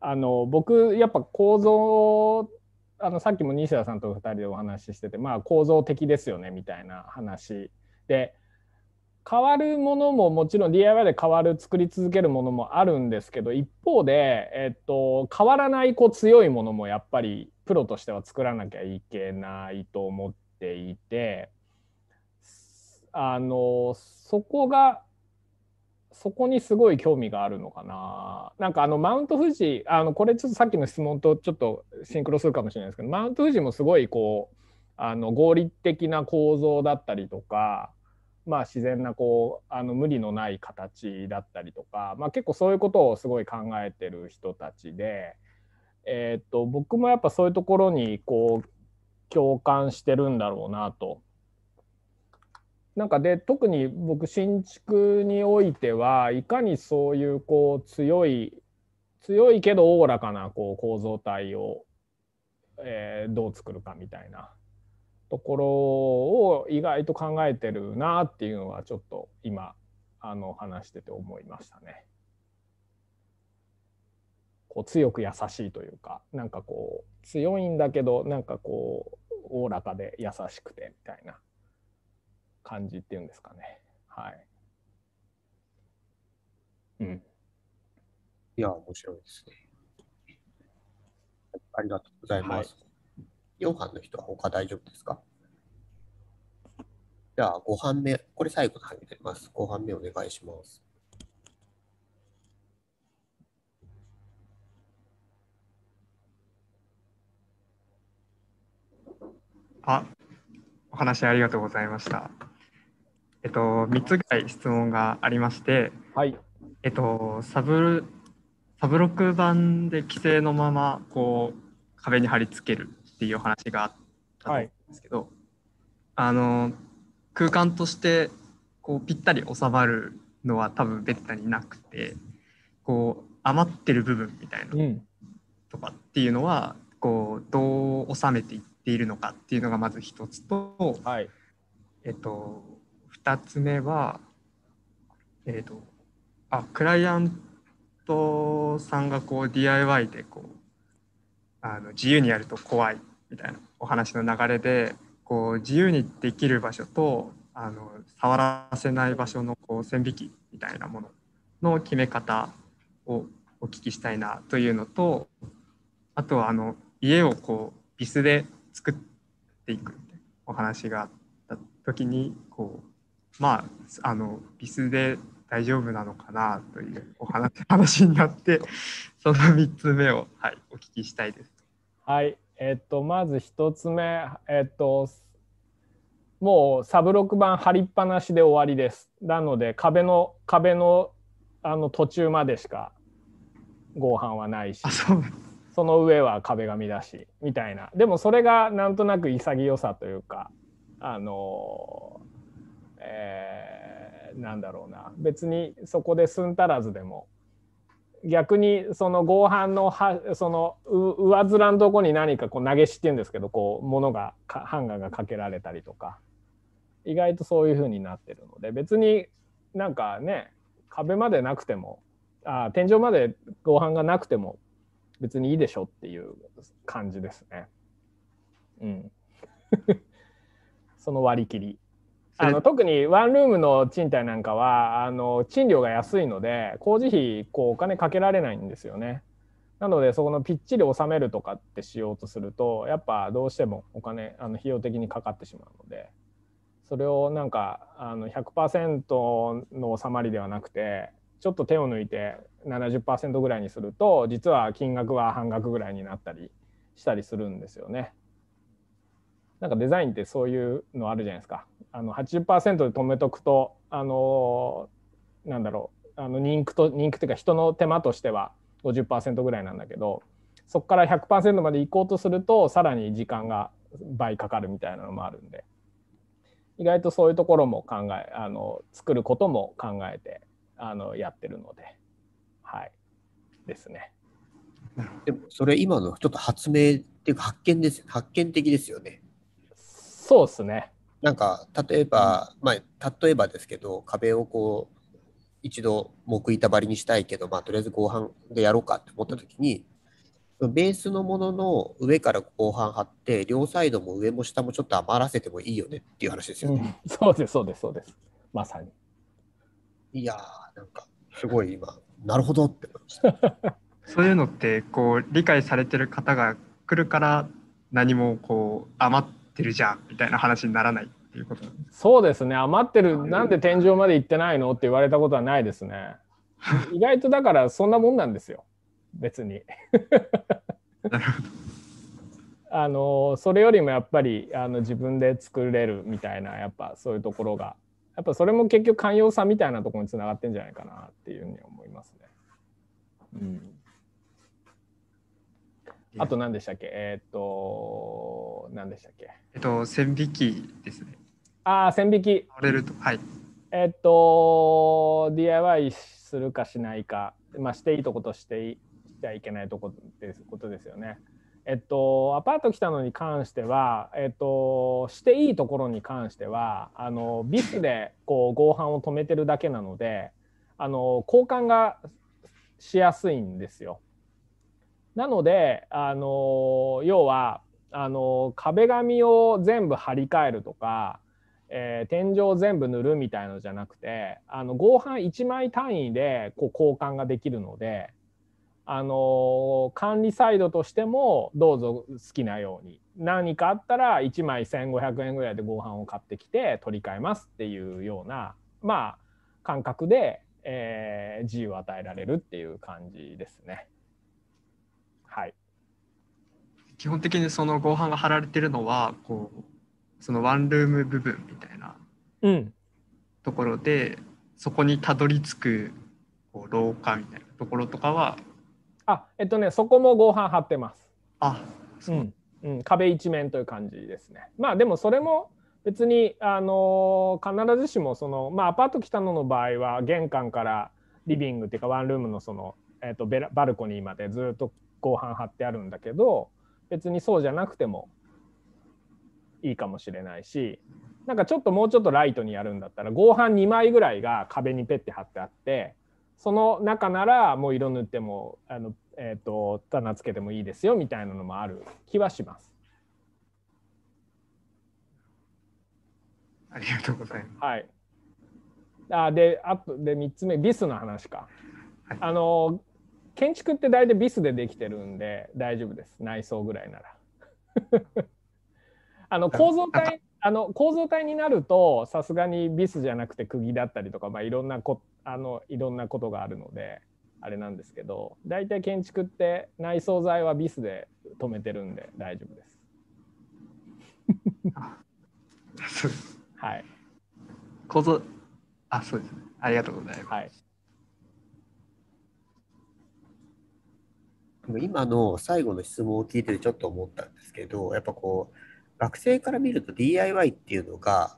あの僕やっぱ構造あのさっきも西田さんと2人でお話ししてて、まあ、構造的ですよねみたいな話で変わるものももちろん DIY で変わる作り続けるものもあるんですけど一方で、えっと、変わらないこう強いものもやっぱりプロとしては作らなきゃいけないと思っていてあのそこがそこにすごい興味があるのかな。なんかあのマウント富士あのこれちょっとさっきの質問とちょっとシンクロするかもしれないですけどマウント富士もすごいこうあの合理的な構造だったりとかまあ、自然なこうあの無理のない形だったりとか、まあ、結構そういうことをすごい考えてる人たちで、えー、っと僕もやっぱそういうところにこう共感してるんだろうなと。なんかで特に僕新築においてはいかにそういうこう強い強いけどおおらかなこう構造体を、えー、どう作るかみたいなところを意外と考えてるなっていうのはちょっと今あの話してて思いましたね。こう強く優しいというかなんかこう強いんだけどなんかこうおおらかで優しくてみたいな感じっていうんですかね。はい。うん。いや面白いですね。ありがとうございます。はい4班の人は他大丈夫ですかじゃあ5班目、これ最後の班になります。5班目お願いします。あ、お話ありがとうございました。えっと、3つぐらい質問がありまして、はい、えっと、サブサブロック版で規制のままこう壁に貼り付けるっていう話があったんですけど、はい、あの空間としてこうぴったり収まるのは多分ベッタになくてこう余ってる部分みたいなとかっていうのは、うん、こうどう収めていっているのかっていうのがまず一つと、はい、えっと二つ目はえっとあクライアントさんがこう DIY でこうあの自由にやると怖いみたいなお話の流れでこう自由にできる場所とあの触らせない場所のこう線引きみたいなものの決め方をお聞きしたいなというのとあとはあの家をこうビスで作っていくお話があった時にこうまああのビスで大丈夫なのかなというお話話になってその3つ目を、はい、お聞きしたいです。はい、えっと、まず1つ目、えっと、もうサブ6番貼りっぱなしで終わりです。なので壁の壁のあの途中までしか合板はないしその上は壁紙だしみたいなでもそれがなんとなく潔さというかあのえー、なんだろうな別にそこで寸足らずでも逆にその合板のはその上面のとこに何かこう投げしっていうんですけどこう物がハンガーがかけられたりとか意外とそういうふうになってるので別になんかね壁までなくてもあ天井まで合板がなくても別にいいでしょっていう感じですね。うん その割り切り。あの特にワンルームの賃貸なんかはあの賃料が安いので工事費こうお金かけられないんですよね。なのでそこのぴっちり収めるとかってしようとするとやっぱどうしてもお金あの費用的にかかってしまうのでそれをなんかあの100%の収まりではなくてちょっと手を抜いて70%ぐらいにすると実は金額は半額ぐらいになったりしたりするんですよね。なんかデザインってそういうのあるじゃないですか。あの80%で止めとくとあのなんだろうあの人気と人気というか人の手間としては50%ぐらいなんだけどそこから100%まで行こうとするとさらに時間が倍かかるみたいなのもあるんで意外とそういうところも考えあの作ることも考えてあのやってるのではいですね。でもそれ今のちょっと発明っていうか発見です発見的ですよね。そうですね。なんか例えば、まあ、例えばですけど壁をこう一度木板張りにしたいけど、まあ、とりあえず後半でやろうかって思った時にベースのものの上から後半張って両サイドも上も下もちょっと余らせてもいいよねっていう話ですよね。うん、そうですそうですそうですまさに。いやーなんかすごい今なるほどって そういうのってこう理解されてる方が来るから何もこう余ってるじゃんみたいな話にならないていうことなんですそうですね余ってるなんで天井まで行ってないのって言われたことはないですね 意外とだからそんなもんなんですよ別に なるほどあのそれよりもやっぱりあの自分で作れるみたいなやっぱそういうところがやっぱそれも結局寛容さみたいなところにつながってんじゃないかなっていうふうに思いますね。うん、あと何でしたっけえー、っと何でしたっけえっと線引きですね。ああ、線引き。取れると。はい。えー、っと、DIY するかしないか、まあ、していいとことしていちゃいけないとこですことですよね。えっと、アパート来たのに関しては、えっと、していいところに関してはあのビスでこう合板を止めてるだけなのであの交換がしやすいんですよ。なのであの要はあの壁紙を全部張り替えるとかえー、天井全部塗るみたいのじゃなくてあの合板1枚単位でこう交換ができるので、あのー、管理サイドとしてもどうぞ好きなように何かあったら1枚1,500円ぐらいで合板を買ってきて取り替えますっていうようなまあ感覚で、えー、自由を与えられるっていう感じですね。はい、基本的にその合板が貼られてるのはこうそのワンルーム部分みたいなところで、うん、そこにたどり着くこう廊下みたいなところとかはあえっとねそこも合板貼ってますあそう、うん、うん、壁一面という感じですねまあでもそれも別にあのー、必ずしもそのまあアパート北野の場合は玄関からリビングっていうかワンルームのその、えーと、ベラバルコニーまでずっと合板貼ってあるんだけど別にそうじゃなくてもいいかもしれないしなんかちょっともうちょっとライトにやるんだったら合板2枚ぐらいが壁にペッて貼ってあってその中ならもう色塗ってもあの、えーと、棚つけてもいいですよみたいなのもある気はします。ありがとうございます。はい、あでアップで3つ目ビスの話か。あの建築って大体ビスでできてるんで大丈夫です内装ぐらいなら。あの構造体あの構造体になるとさすがにビスじゃなくて釘だったりとか、まあ、いろんなこあのいろんなことがあるのであれなんですけど大体建築って内装材はビスで止めてるんで大丈夫です。はい。構造あそうですねありがとうございます。はい今の最後の質問を聞いてちょっと思ったんですけどやっぱこう学生から見ると DIY っていうのが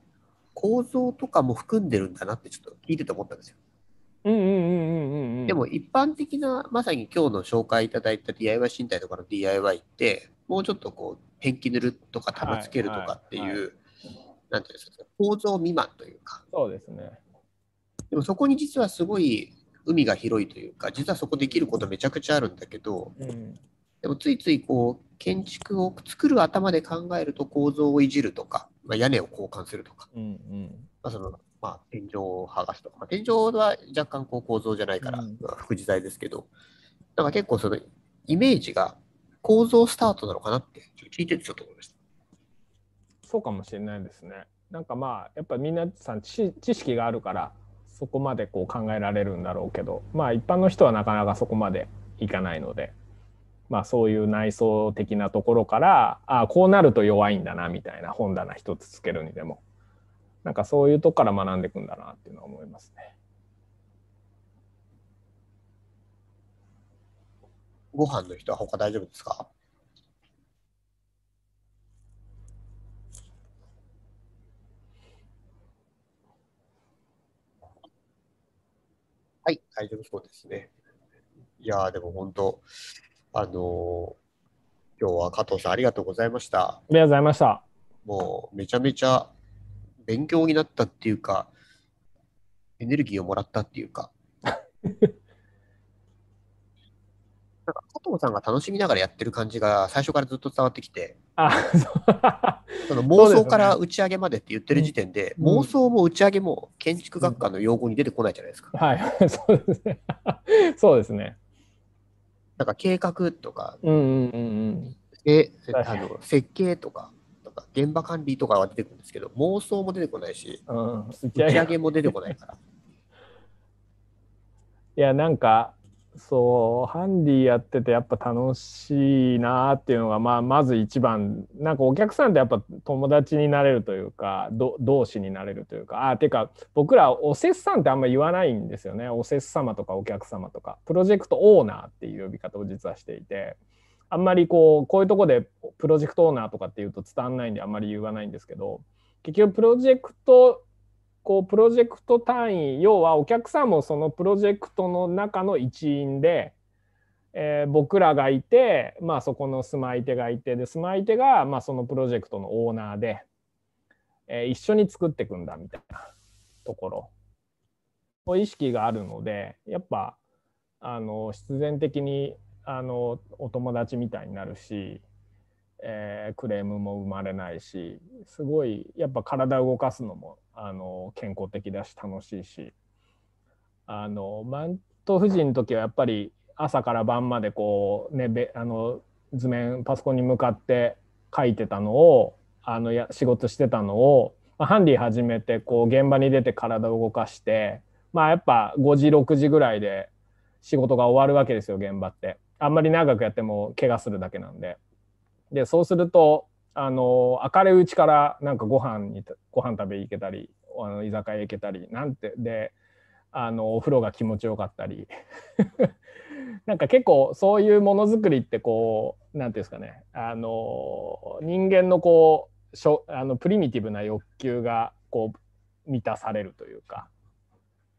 構造とかも含んでるんだなってちょっと聞いてて思ったんですよ。でも一般的なまさに今日の紹介いただいた DIY 身体とかの DIY ってもうちょっとこうペンキ塗るとか玉つけるとかっていう、なんていうんですか構造未満というかそうですねでもそこに実はすごい海が広いというか実はそこできることめちゃくちゃあるんだけど、うん、でもついついこう建築を作る頭で考えると構造をいじるとか、まあ、屋根を交換するとか、うんうん、まあ、そのまあ、天井を剥がすとか、まあ、天井は若干こう構造じゃないから、まあ、副次在ですけど、なんか結構そのイメージが構造スタートなのかなって聞いててちょっと思いました。そうかもしれないですね。なんかまあやっぱみんなさん知識があるからそこまでこう考えられるんだろうけどまあ一般の人はなかなかそこまでいかないのでまあ、そういう内装的なところからああこうなると弱いんだなみたいな本棚一つつけるにでもなんかそういうとこから学んでいくんだなっていうのは思いますね。ご飯の人は他大丈夫ですかはい、大丈夫そうですね。いやでも本当、あのー、今日は加藤さんありがとうございました。ありがとうございました。もうめちゃめちゃ勉強になったっていうか、エネルギーをもらったっていうか。なんか加藤さんが楽しみながらやってる感じが最初からずっと伝わってきて、その妄想から打ち上げまでって言ってる時点で、でね妄想も打ち上げも建築学科の用語に出てこないじゃないですか。うん、はい、そうですね。そうですねなんか計画とか、うんうんうんえあの設計とか、とか現場管理とかは出てくるんですけど、妄想も出てこないし、うん、打ち上げも出てこないから。いや、なんか、そうハンディやっててやっぱ楽しいなっていうのが、まあ、まず一番なんかお客さんってやっぱ友達になれるというか同士になれるというかあていうか僕らおせっさんってあんま言わないんですよねおせっ様とかお客様とかプロジェクトオーナーっていう呼び方を実はしていてあんまりこうこういうとこでプロジェクトオーナーとかっていうと伝わんないんであんまり言わないんですけど結局プロジェクトこうプロジェクト単位要はお客さんもそのプロジェクトの中の一員で、えー、僕らがいて、まあ、そこの住まい手がいてで住まい手が、まあ、そのプロジェクトのオーナーで、えー、一緒に作っていくんだみたいなところの意識があるのでやっぱあの必然的にあのお友達みたいになるし、えー、クレームも生まれないしすごいやっぱ体動かすのもあの健康的だし楽しいしあのマント夫人の時はやっぱり朝から晩までこうねべあの図面パソコンに向かって書いてたのをあのや仕事してたのを、まあ、ハンディ始めてこう現場に出て体を動かしてまあやっぱ5時6時ぐらいで仕事が終わるわけですよ現場って。あんまり長くやっても怪我するだけなんで。でそうするとあの明るいうちからなんかご飯にご飯食べ行けたりあの居酒屋行けたりなんてであのお風呂が気持ちよかったり なんか結構そういうものづくりってこう何ていうんですかねあの人間のこうしょあのプリミティブな欲求がこう満たされるというか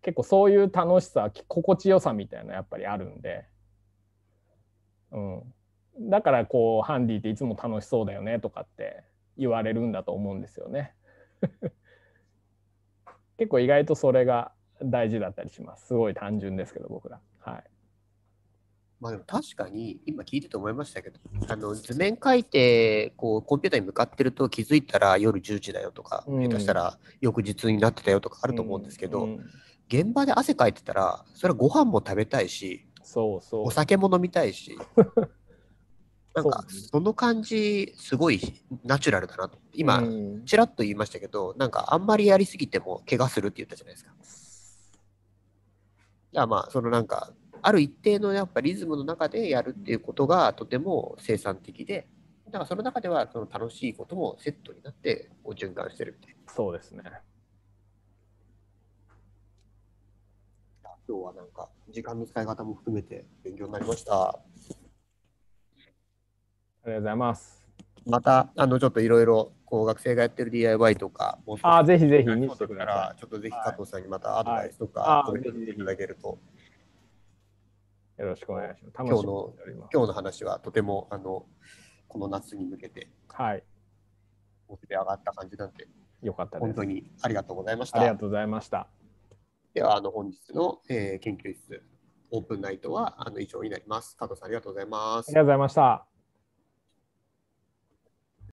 結構そういう楽しさ心地よさみたいなやっぱりあるんで、うん、だからこうハンディっていつも楽しそうだよねとかって言われるんだと思うんですよね。結構意外とそれが大事だったりします。すごい単純ですけど僕ら。はい。まあでも確かに今聞いてて思いましたけど、あの図面書いてこうコンピューターに向かってると気づいたら夜10時だよとか、うん、下手したら翌日になってたよとかあると思うんですけど、うんうん、現場で汗かいてたらそれはご飯も食べたいし、そうそうお酒も飲みたいし なんかその感じすごいナチュラルだなと今ちらっと言いましたけどなんかあんまりやりすぎても怪我するって言ったじゃないですか。いやまあそのなんかある一定のやっぱリズムの中でやるっていうことがとても生産的でだからその中ではその楽しいこともセットになってこう循環してるみたいな。そうですね今日はなんか時間の使い方も含めて勉強になりました。ありがとうございます。また、あの、ちょっといろいろ、こう、学生がやってる DIY とか、あぜひぜひ見せてください。ちょっとぜひ加藤さんにまたアドバイスとか、コメントしていただけると。よろしくお願いします。今日の、今日の話はとても、あの、この夏に向けて、はい。持って上がった感じなんで、よかったです。本当にありがとうございました。ありがとうございました。では、あの、本日の、えー、研究室、オープンナイトはあの以上になります。加藤さん、ありがとうございます。ありがとうございました。